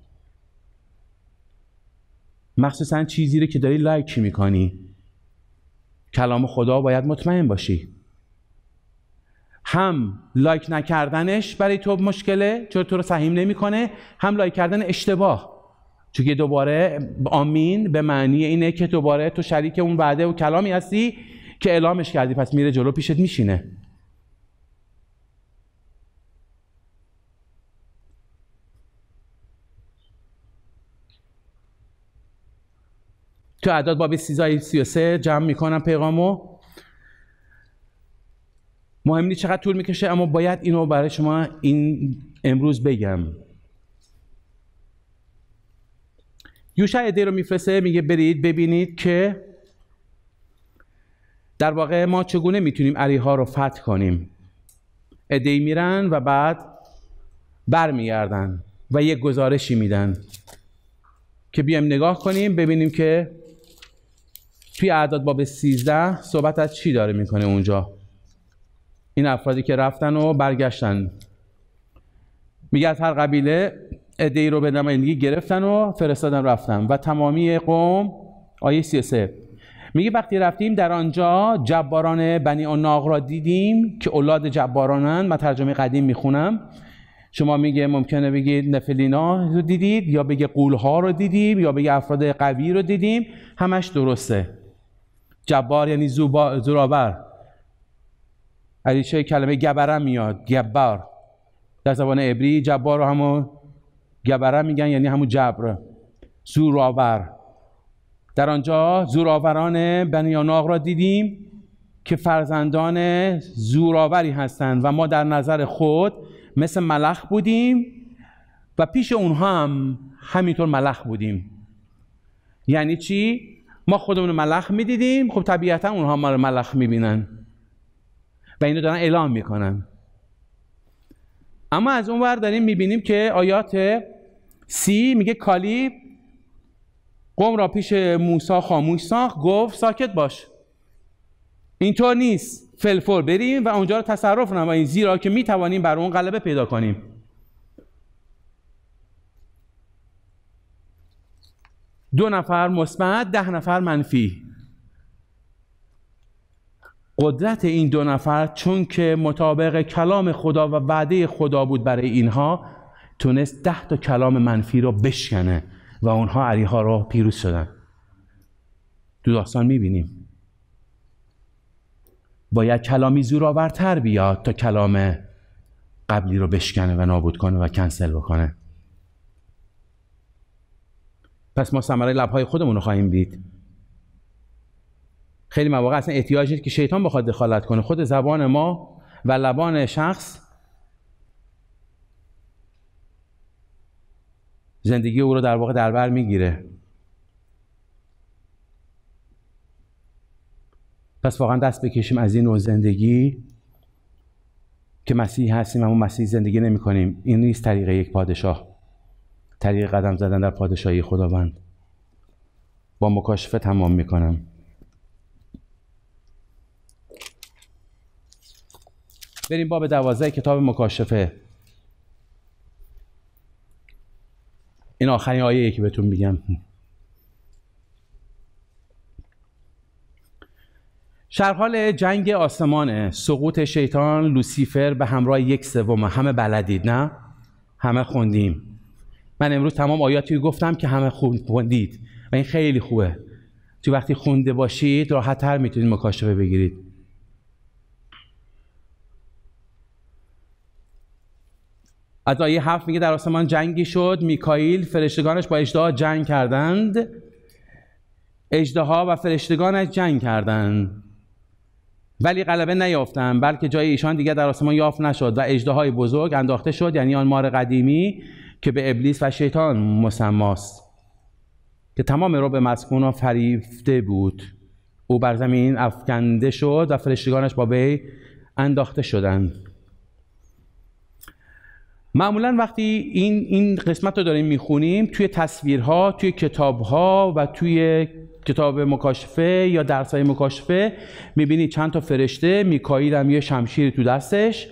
مخصوصا چیزی رو که داری لایک میکنی کلام خدا باید مطمئن باشی هم لایک نکردنش برای تو مشکله چون تو رو فهم نمیکنه هم لایک کردن اشتباه چون دوباره آمین به معنی اینه که دوباره تو شریک اون وعده و کلامی هستی که اعلامش کردی پس میره جلو پیشت میشینه تو اعداد باب 13 33 جمع میکنم پیغامو مهم نیست چقدر طول میکشه اما باید اینو برای شما این امروز بگم یوشا ایده رو میفرسته میگه برید ببینید که در واقع ما چگونه میتونیم ها رو فتح کنیم ایده میرن و بعد برمیگردن و یک گزارشی میدن که بیایم نگاه کنیم ببینیم که توی اعداد باب 13 صحبت از چی داره میکنه اونجا این افرادی که رفتن و برگشتن میگه از هر قبیله ادهی رو به نمایندگی گرفتن و فرستادن رفتن و تمامی قوم آیه 33 میگه وقتی رفتیم در آنجا جباران بنی اوناق را دیدیم که اولاد جبارانن من ترجمه قدیم میخونم شما میگه ممکنه بگید نفلینا رو دیدید یا بگه قولها رو دیدیم یا بگه افراد قوی رو دیدیم همش درسته جبار یعنی زوبا از کلمه گبره میاد گبر در زبان عبری جبار رو همون گبره میگن یعنی همون جبر زورآور در آنجا زورآوران بنی را دیدیم که فرزندان زورآوری هستند و ما در نظر خود مثل ملخ بودیم و پیش اونها هم همینطور ملخ بودیم یعنی چی ما خودمون ملخ میدیدیم خب طبیعتا اونها ما رو ملخ میبینن و اینو دارن اعلام میکنن اما از اون ور داریم میبینیم که آیات سی میگه کالیب قوم را پیش موسا خاموش ساخت گفت ساکت باش اینطور نیست فلفور بریم و اونجا رو تصرف نماییم زیرا که میتوانیم بر اون غلبه پیدا کنیم دو نفر مثبت ده نفر منفی قدرت این دو نفر چون که مطابق کلام خدا و وعده خدا بود برای اینها تونست ده تا کلام منفی رو بشکنه و اونها علیها رو پیروز شدن دو داستان میبینیم باید کلامی زورآورتر بیاد تا کلام قبلی رو بشکنه و نابود کنه و کنسل بکنه پس ما ثمره لبهای خودمون رو خواهیم دید خیلی مواقع اصلا نیست که شیطان بخواد دخالت کنه خود زبان ما و لبان شخص زندگی او رو در واقع در بر میگیره پس واقعا دست بکشیم از این نوع زندگی که مسیح هستیم اما مسیح زندگی نمی این نیست طریق یک پادشاه طریق قدم زدن در پادشاهی خداوند با مکاشفه تمام میکنم بریم باب دوازه کتاب مکاشفه این آخرین آیه که بهتون میگم شرحال جنگ آسمانه سقوط شیطان لوسیفر به همراه یک سوم همه بلدید نه همه خوندیم من امروز تمام آیاتی گفتم که همه خوندید و این خیلی خوبه تو وقتی خونده باشید راحت تر میتونید مکاشفه بگیرید از آیه هفت میگه در آسمان جنگی شد میکایل فرشتگانش با اجدا جنگ کردند ها و فرشتگانش جنگ کردند ولی غلبه نیافتند بلکه جای ایشان دیگه در آسمان یافت نشد و های بزرگ انداخته شد یعنی آن مار قدیمی که به ابلیس و شیطان مسماست که تمام به مسکون ها فریفته بود او بر زمین افکنده شد و فرشتگانش با وی انداخته شدند معمولا وقتی این, این قسمت رو داریم میخونیم توی تصویرها، توی کتابها و توی کتاب مکاشفه یا درس‌های مکاشفه میبینی چند تا فرشته میکائیل هم یه شمشیر تو دستش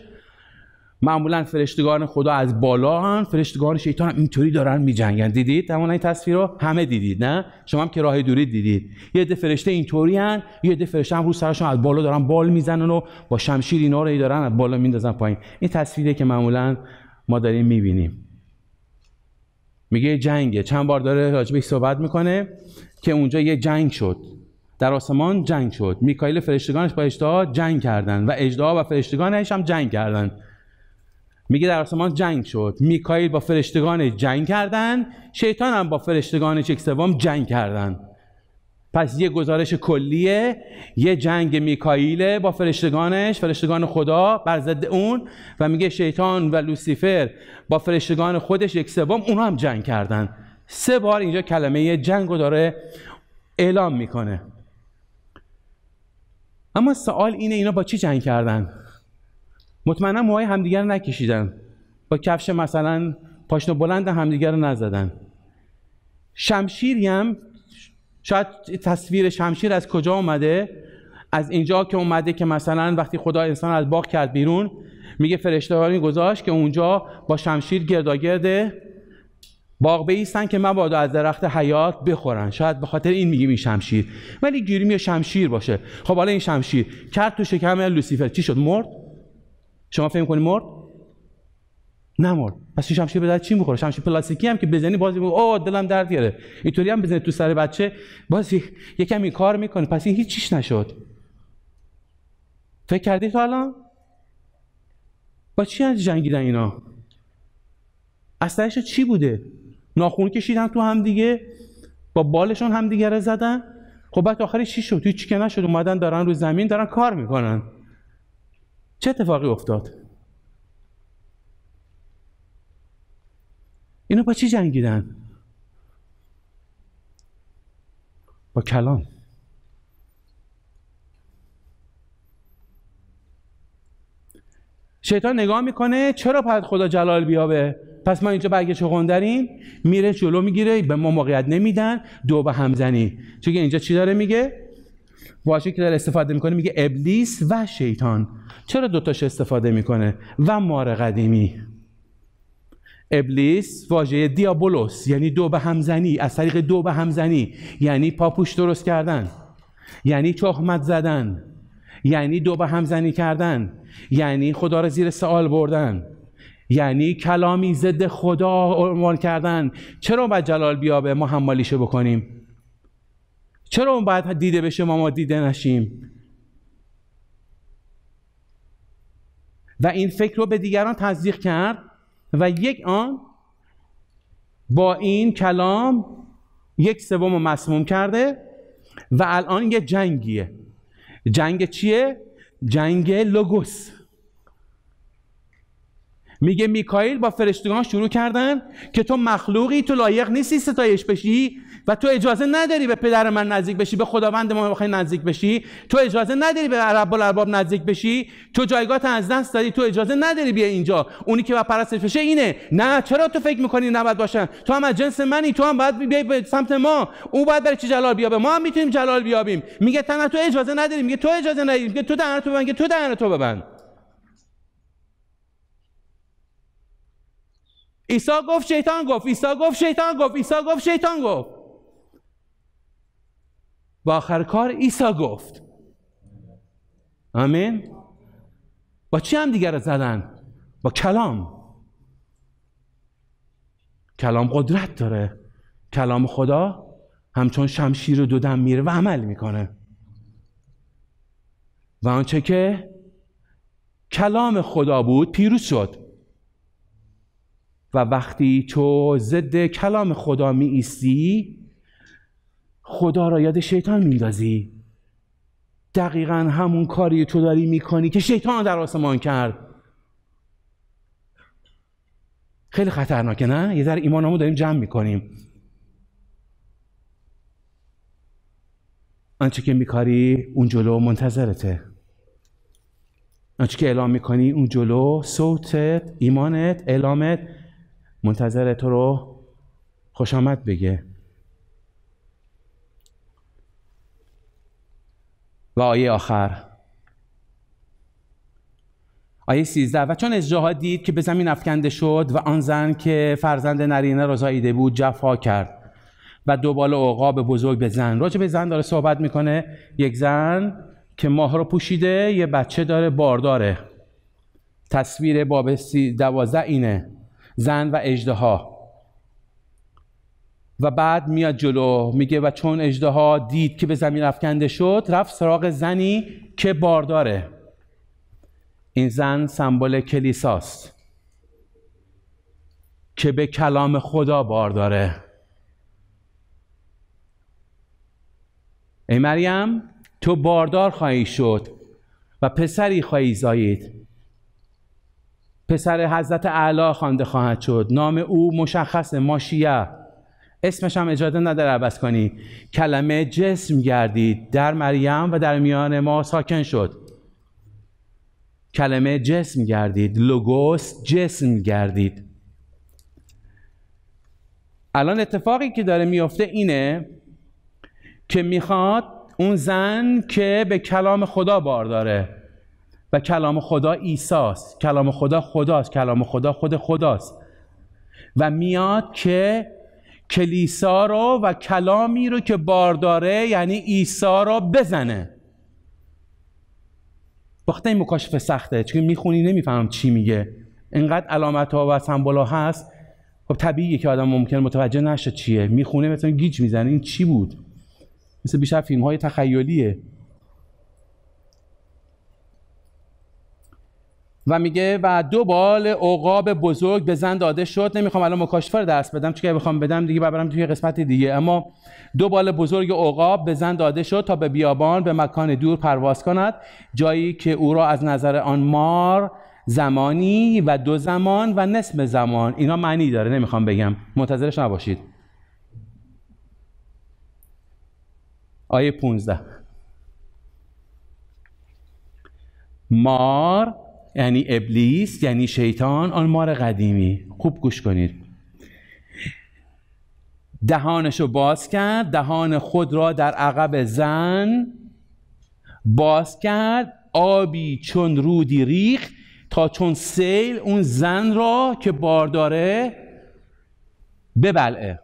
معمولا فرشتگان خدا از بالا هم فرشتگان شیطان هم اینطوری دارن میجنگن دیدید تمام این تصویر رو همه دیدید نه شما هم که راه دوری دیدید یه عده فرشته اینطوری هن یه عده فرشته هم رو سرشون از بالا دارن بال میزنن و با شمشیر اینا رو دارن از بالا میندازن پایین این تصویری که معمولا ما داریم میبینیم میگه جنگه چند بار داره راجبش صحبت میکنه که اونجا یه جنگ شد در آسمان جنگ شد میکائیل فرشتگانش با اجدها جنگ کردند و اجدها و فرشتگانش هم جنگ کردند. میگه در آسمان جنگ شد میکائیل با فرشتگان جنگ کردن شیطان هم با فرشتگان یک سوم جنگ کردن پس یه گزارش کلیه یه جنگ میکائیل با فرشتگانش فرشتگان خدا بر ضد اون و میگه شیطان و لوسیفر با فرشتگان خودش یک سوم اونا هم جنگ کردن سه بار اینجا کلمه جنگ رو داره اعلام میکنه اما سوال اینه اینا با چی جنگ کردن مطمئنا موهای همدیگر نکشیدن با کفش مثلا و بلند همدیگر رو نزدن شمشیری هم شاید تصویر شمشیر از کجا اومده از اینجا که اومده که مثلا وقتی خدا انسان از باغ کرد بیرون میگه فرشته هایی گذاشت که اونجا با شمشیر گرداگرد باغ بیستن که من از درخت حیات بخورن شاید به خاطر این میگیم این شمشیر ولی گیریم یه شمشیر باشه خب حالا این شمشیر کرد تو شکم لوسیفر چی شد مرد شما فکر می‌کنی مرد نمرد پس این شمشیر به درد چی می‌خوره؟ شمشیر پلاستیکی هم که بزنی باز اوه دلم درد گیره اینطوری هم بزنی تو سر بچه باز یکم این کار می‌کنه پس این هیچ چیش نشد فکر کردی تو الان با چی جنگیدن اینا اصلش چی بوده ناخون کشیدن تو هم دیگه با بالشون هم دیگه رو زدن خب بعد آخرش چی شد هیچ که نشد اومدن دارن رو زمین دارن کار میکنن چه اتفاقی افتاد اینا با چی جنگیدن با کلام شیطان نگاه میکنه چرا باید خدا جلال بیابه پس ما اینجا برگ چغندریم میره جلو میگیره به ما موقعیت نمیدن دو به زنی. چون اینجا چی داره میگه واژه که داره استفاده میکنه میگه ابلیس و شیطان چرا دوتاش استفاده میکنه و مار قدیمی ابلیس واژه دیابولوس یعنی دو به همزنی از طریق دو به همزنی یعنی پاپوش درست کردن یعنی چخمت زدن یعنی دو به همزنی کردن یعنی خدا را زیر سوال بردن یعنی کلامی ضد خدا عنوان کردن چرا باید جلال بیابه ما مالیشه بکنیم چرا اون باید دیده بشه ما ما دیده نشیم و این فکر رو به دیگران تصدیق کرد و یک آن با این کلام یک سوم رو مسموم کرده و الان یه جنگیه جنگ چیه؟ جنگ لوگوس میگه میکایل با فرشتگان شروع کردن که تو مخلوقی تو لایق نیستی ستایش بشی و تو اجازه نداری به پدر من نزدیک بشی به خداوند ما بخوای نزدیک بشی تو اجازه نداری به رب الارباب نزدیک بشی تو جایگاهت از دست دادی تو اجازه نداری بیا اینجا اونی که با پرستش بشه اینه نه چرا تو فکر میکنی نباید باشن تو هم از جنس منی تو هم باید بیای به سمت ما او باید برای چه جلال بیابه ما هم میتونیم جلال بیابیم میگه تنها تو اجازه نداری میگه تو اجازه نداری میگه تو دهن تو ببند تو دهن تو ببند عیسی گفت شیطان گفت عیسی گفت شیطان گفت عیسی گفت شیطان گفت با آخر کار عیسی گفت آمین با چی هم دیگر زدن با کلام کلام قدرت داره کلام خدا همچون شمشیر و دودم میره و عمل میکنه و آنچه که کلام خدا بود پیروز شد و وقتی تو ضد کلام خدا می ایستی خدا را یاد شیطان میندازی دقیقا همون کاری تو داری میکنی که شیطان در آسمان کرد خیلی خطرناکه نه یه ذره ایمانمو داریم جمع میکنیم آنچه که میکاری اون جلو منتظرته آنچه که اعلام میکنی اون جلو صوتت ایمانت اعلامت منتظر تو رو خوش آمد بگه و آیه آخر آیه 13 و چون اجراها دید که به زمین افکنده شد و آن زن که فرزند نرینه را زاییده بود جفا کرد و دوبال عقاب بزرگ به زن راجع به زن داره صحبت میکنه یک زن که ماه رو پوشیده یه بچه داره بارداره تصویر باب سی دوازده اینه زن و اجدها و بعد میاد جلو میگه و چون ها دید که به زمین افکنده شد رفت سراغ زنی که بارداره این زن سمبل کلیساست که به کلام خدا بارداره ای مریم تو باردار خواهی شد و پسری خواهی زایید پسر حضرت اعلی خوانده خواهد شد نام او مشخص ماشیه اسمش هم اجازه نداره عوض کنی کلمه جسم گردید در مریم و در میان ما ساکن شد کلمه جسم گردید لوگوس جسم گردید الان اتفاقی که داره میفته اینه که میخواد اون زن که به کلام خدا بار داره و کلام خدا ایساست کلام خدا خداست کلام خدا خود خداست و میاد که کلیسا رو و کلامی رو که بارداره یعنی عیسی رو بزنه وقتی این مکاشفه سخته چون میخونی نمیفهمم چی میگه اینقدر علامت ها و ها هست خب طبیعیه که آدم ممکن متوجه نشه چیه میخونه مثلا گیج میزنه این چی بود مثل بیشتر فیلم های تخیلیه و میگه و دو بال عقاب بزرگ به زن داده شد نمیخوام الان مکاشفه رو درس بدم چون بخوام بدم دیگه برم توی قسمت دیگه اما دو بال بزرگ عقاب به زن داده شد تا به بیابان به مکان دور پرواز کند جایی که او را از نظر آن مار زمانی و دو زمان و نصف زمان اینا معنی داره نمیخوام بگم منتظرش نباشید آیه 15 مار یعنی ابلیس یعنی شیطان آن مار قدیمی خوب گوش کنید دهانش رو باز کرد دهان خود را در عقب زن باز کرد آبی چون رودی ریخ تا چون سیل اون زن را که بارداره ببلعه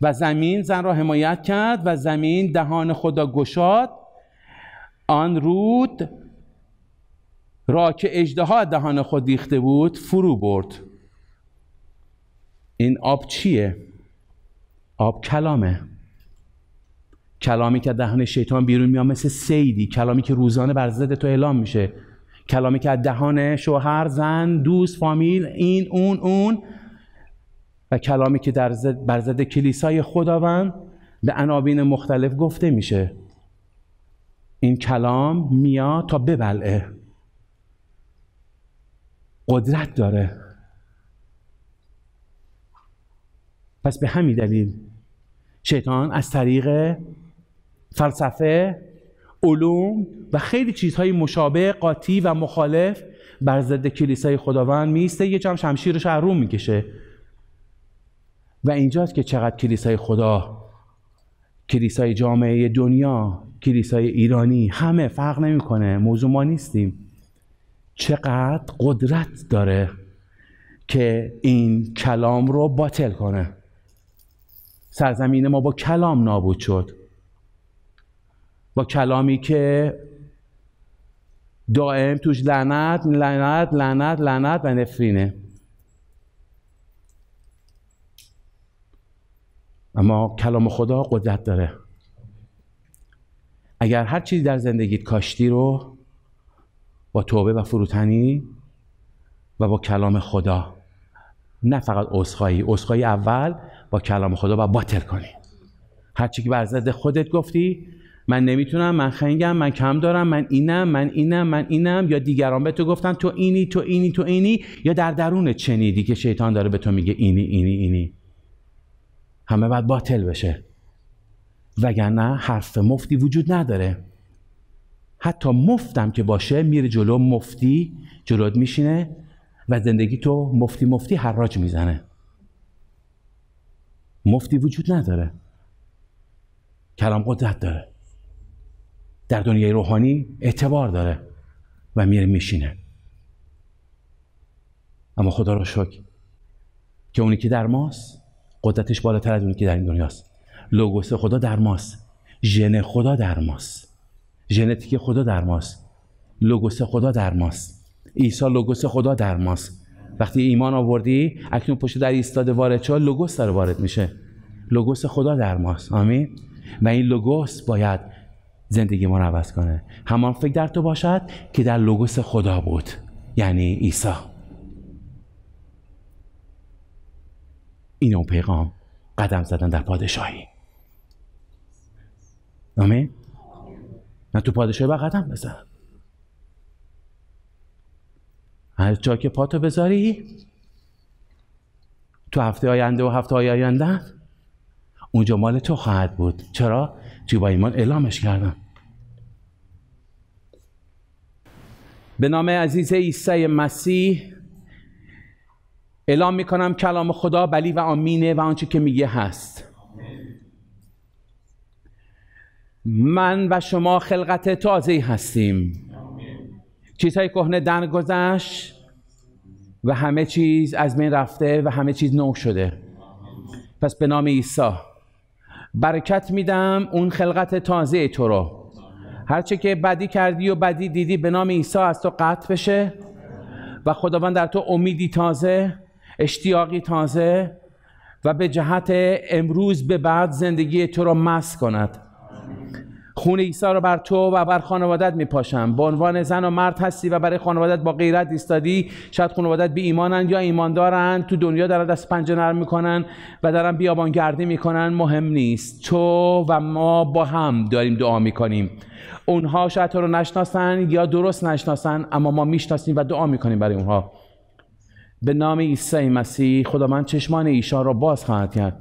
و زمین زن را حمایت کرد و زمین دهان خدا گشاد آن رود را که اجدها دهان خود دیخته بود فرو برد این آب چیه؟ آب کلامه کلامی که دهان شیطان بیرون میاد مثل سیدی کلامی که روزانه بر ضد تو اعلام میشه کلامی که از دهان شوهر زن دوست فامیل این اون اون و کلامی که در زد بر ضد کلیسای خداوند به عناوین مختلف گفته میشه این کلام میاد تا ببلعه قدرت داره پس به همین دلیل شیطان از طریق فلسفه علوم و خیلی چیزهای مشابه قاطی و مخالف بر ضد کلیسای خداوند میسته یه جمع شمشیرش از میکشه و اینجاست که چقدر کلیسای خدا کلیسای جامعه دنیا کلیسای ایرانی همه فرق نمیکنه موضوع ما نیستیم چقدر قدرت داره که این کلام رو باطل کنه سرزمین ما با کلام نابود شد با کلامی که دائم توش لعنت لعنت لعنت لعنت و نفرینه اما کلام خدا قدرت داره اگر هر چیزی در زندگیت کاشتی رو با توبه و فروتنی و با کلام خدا نه فقط عذرخواهی عذرخواهی اول با کلام خدا و باطل کنی هر که بر خودت گفتی من نمیتونم من خنگم من کم دارم من اینم من اینم من اینم یا دیگران به تو گفتن تو اینی تو اینی تو اینی یا در درون چنیدی که شیطان داره به تو میگه اینی اینی اینی همه باید باطل بشه وگرنه حرف مفتی وجود نداره حتی مفتم که باشه میره جلو مفتی جلوت میشینه و زندگی تو مفتی مفتی حراج میزنه مفتی وجود نداره کلام قدرت داره در دنیای روحانی اعتبار داره و میره میشینه اما خدا رو شکر که اونی که در ماست قدرتش بالاتر از اونی که در این دنیاست لوگوس خدا در ماست ژن خدا در ماست ژنتیک خدا در ماست لوگوس خدا در ماست عیسی لوگوس خدا در ماست وقتی ایمان آوردی اکنون پشت در ایستاده وارد چه لوگوس داره وارد میشه لوگوس خدا در ماست آمین و این لوگوس باید زندگی ما رو عوض کنه همان فکر در تو باشد که در لوگوس خدا بود یعنی عیسی این اون پیغام قدم زدن در پادشاهی آمین نه تو پادشاهی با قدم بزنم هر جا که پاتو بذاری تو هفته آینده و هفته آینده اونجا مال تو خواهد بود چرا؟ توی با ایمان اعلامش کردم به نام عزیز عیسی مسیح اعلام میکنم کلام خدا بلی و آمینه و آنچه که میگه هست من و شما خلقت تازه هستیم چیزهای کهنه دن گذشت و همه چیز از بین رفته و همه چیز نو شده پس به نام عیسی برکت میدم اون خلقت تازه تو رو هرچه که بدی کردی و بدی دیدی به نام عیسی از تو قطع بشه و خداوند در تو امیدی تازه اشتیاقی تازه و به جهت امروز به بعد زندگی تو رو مس کند خون عیسی را بر تو و بر خانوادت میپاشم به عنوان زن و مرد هستی و برای خانوادت با غیرت ایستادی شاید خانوادت بی ایمانند یا ایماندارند تو دنیا دارن دست پنجه نرم میکنن و دارن بیابانگردی میکنن مهم نیست تو و ما با هم داریم دعا میکنیم اونها شاید تو رو نشناسن یا درست نشناسن اما ما میشناسیم و دعا میکنیم برای اونها به نام عیسی مسیح من چشمان ایشان را باز خواهد کرد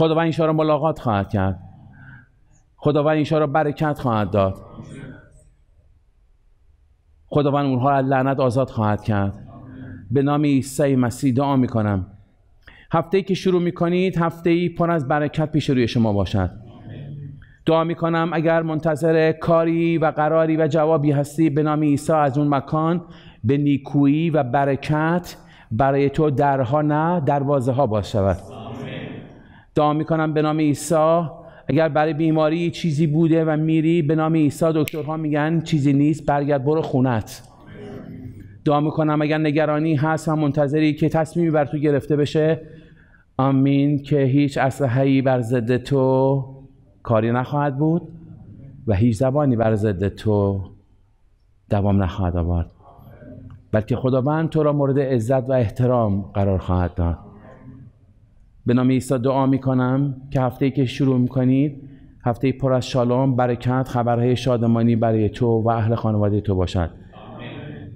من ایشان را ملاقات خواهد کرد خداوند اینشا را برکت خواهد داد خداوند اونها را لعنت آزاد خواهد کرد به نام عیسی مسیح دعا میکنم هفته ای که شروع میکنید هفته ای پر از برکت پیش روی شما باشد دعا میکنم اگر منتظر کاری و قراری و جوابی هستی به نام عیسی از اون مکان به نیکویی و برکت برای تو درها نه دروازه ها باز شود دعا میکنم به نام عیسی اگر برای بیماری چیزی بوده و میری به نام عیسی دکترها میگن چیزی نیست برگرد برو خونت دعا میکنم اگر نگرانی هست هم منتظری که تصمیمی بر تو گرفته بشه آمین که هیچ اسلحه‌ای بر ضد تو کاری نخواهد بود و هیچ زبانی بر ضد تو دوام نخواهد آورد بلکه خداوند تو را مورد عزت و احترام قرار خواهد داد به نام عیسی دعا میکنم که هفته که شروع می کنید هفته پر از شالوم برکت خبرهای شادمانی برای تو و اهل خانواده تو باشد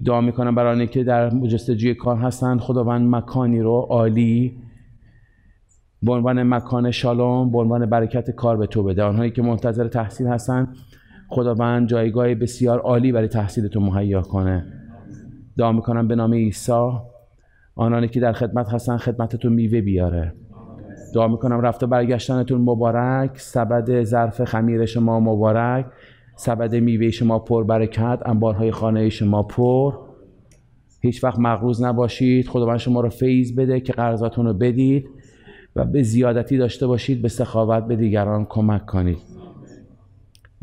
دعا میکنم کنم برای که در جستجوی کار هستند خداوند مکانی رو عالی به عنوان مکان شالوم به عنوان برکت کار به تو بده آنهایی که منتظر تحصیل هستند خداوند جایگاه بسیار عالی برای تحصیل تو مهیا کنه دعا میکنم به نام عیسی آنانی که در خدمت هستن خدمت تو میوه بیاره دعا میکنم رفت و برگشتنتون مبارک سبد ظرف خمیر شما مبارک سبد میوه شما پر برکت انبارهای خانه شما پر هیچ وقت مغروض نباشید خداوند شما رو فیض بده که قرضاتون رو بدید و به زیادتی داشته باشید به سخاوت به دیگران کمک کنید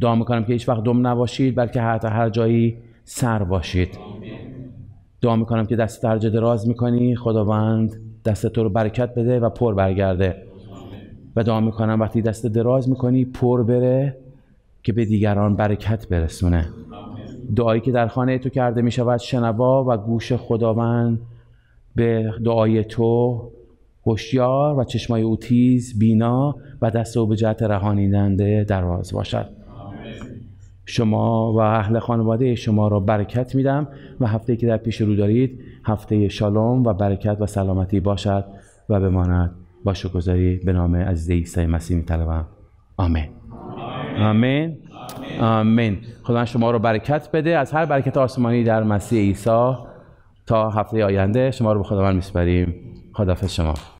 دعا میکنم که هیچ وقت دم نباشید بلکه حتی هر جایی سر باشید دعا میکنم که دست درجه دراز میکنی خداوند دست تو رو برکت بده و پر برگرده و دعا میکنم وقتی دست دراز میکنی پر بره که به دیگران برکت برسونه دعایی که در خانه تو کرده میشود شنوا و گوش خداوند به دعای تو هوشیار و چشمای او تیز بینا و دست او به جهت رهانیدنده دراز باشد شما و اهل خانواده شما را برکت میدم و هفته که در پیش رو دارید هفته شالوم و برکت و سلامتی باشد و بماند با شکرگزاری به نام عزیز عیسی مسیح میطلبم آمین آمین آمین خدا شما رو برکت بده از هر برکت آسمانی در مسیح عیسی تا هفته آینده شما رو به خداوند من خدافظ شما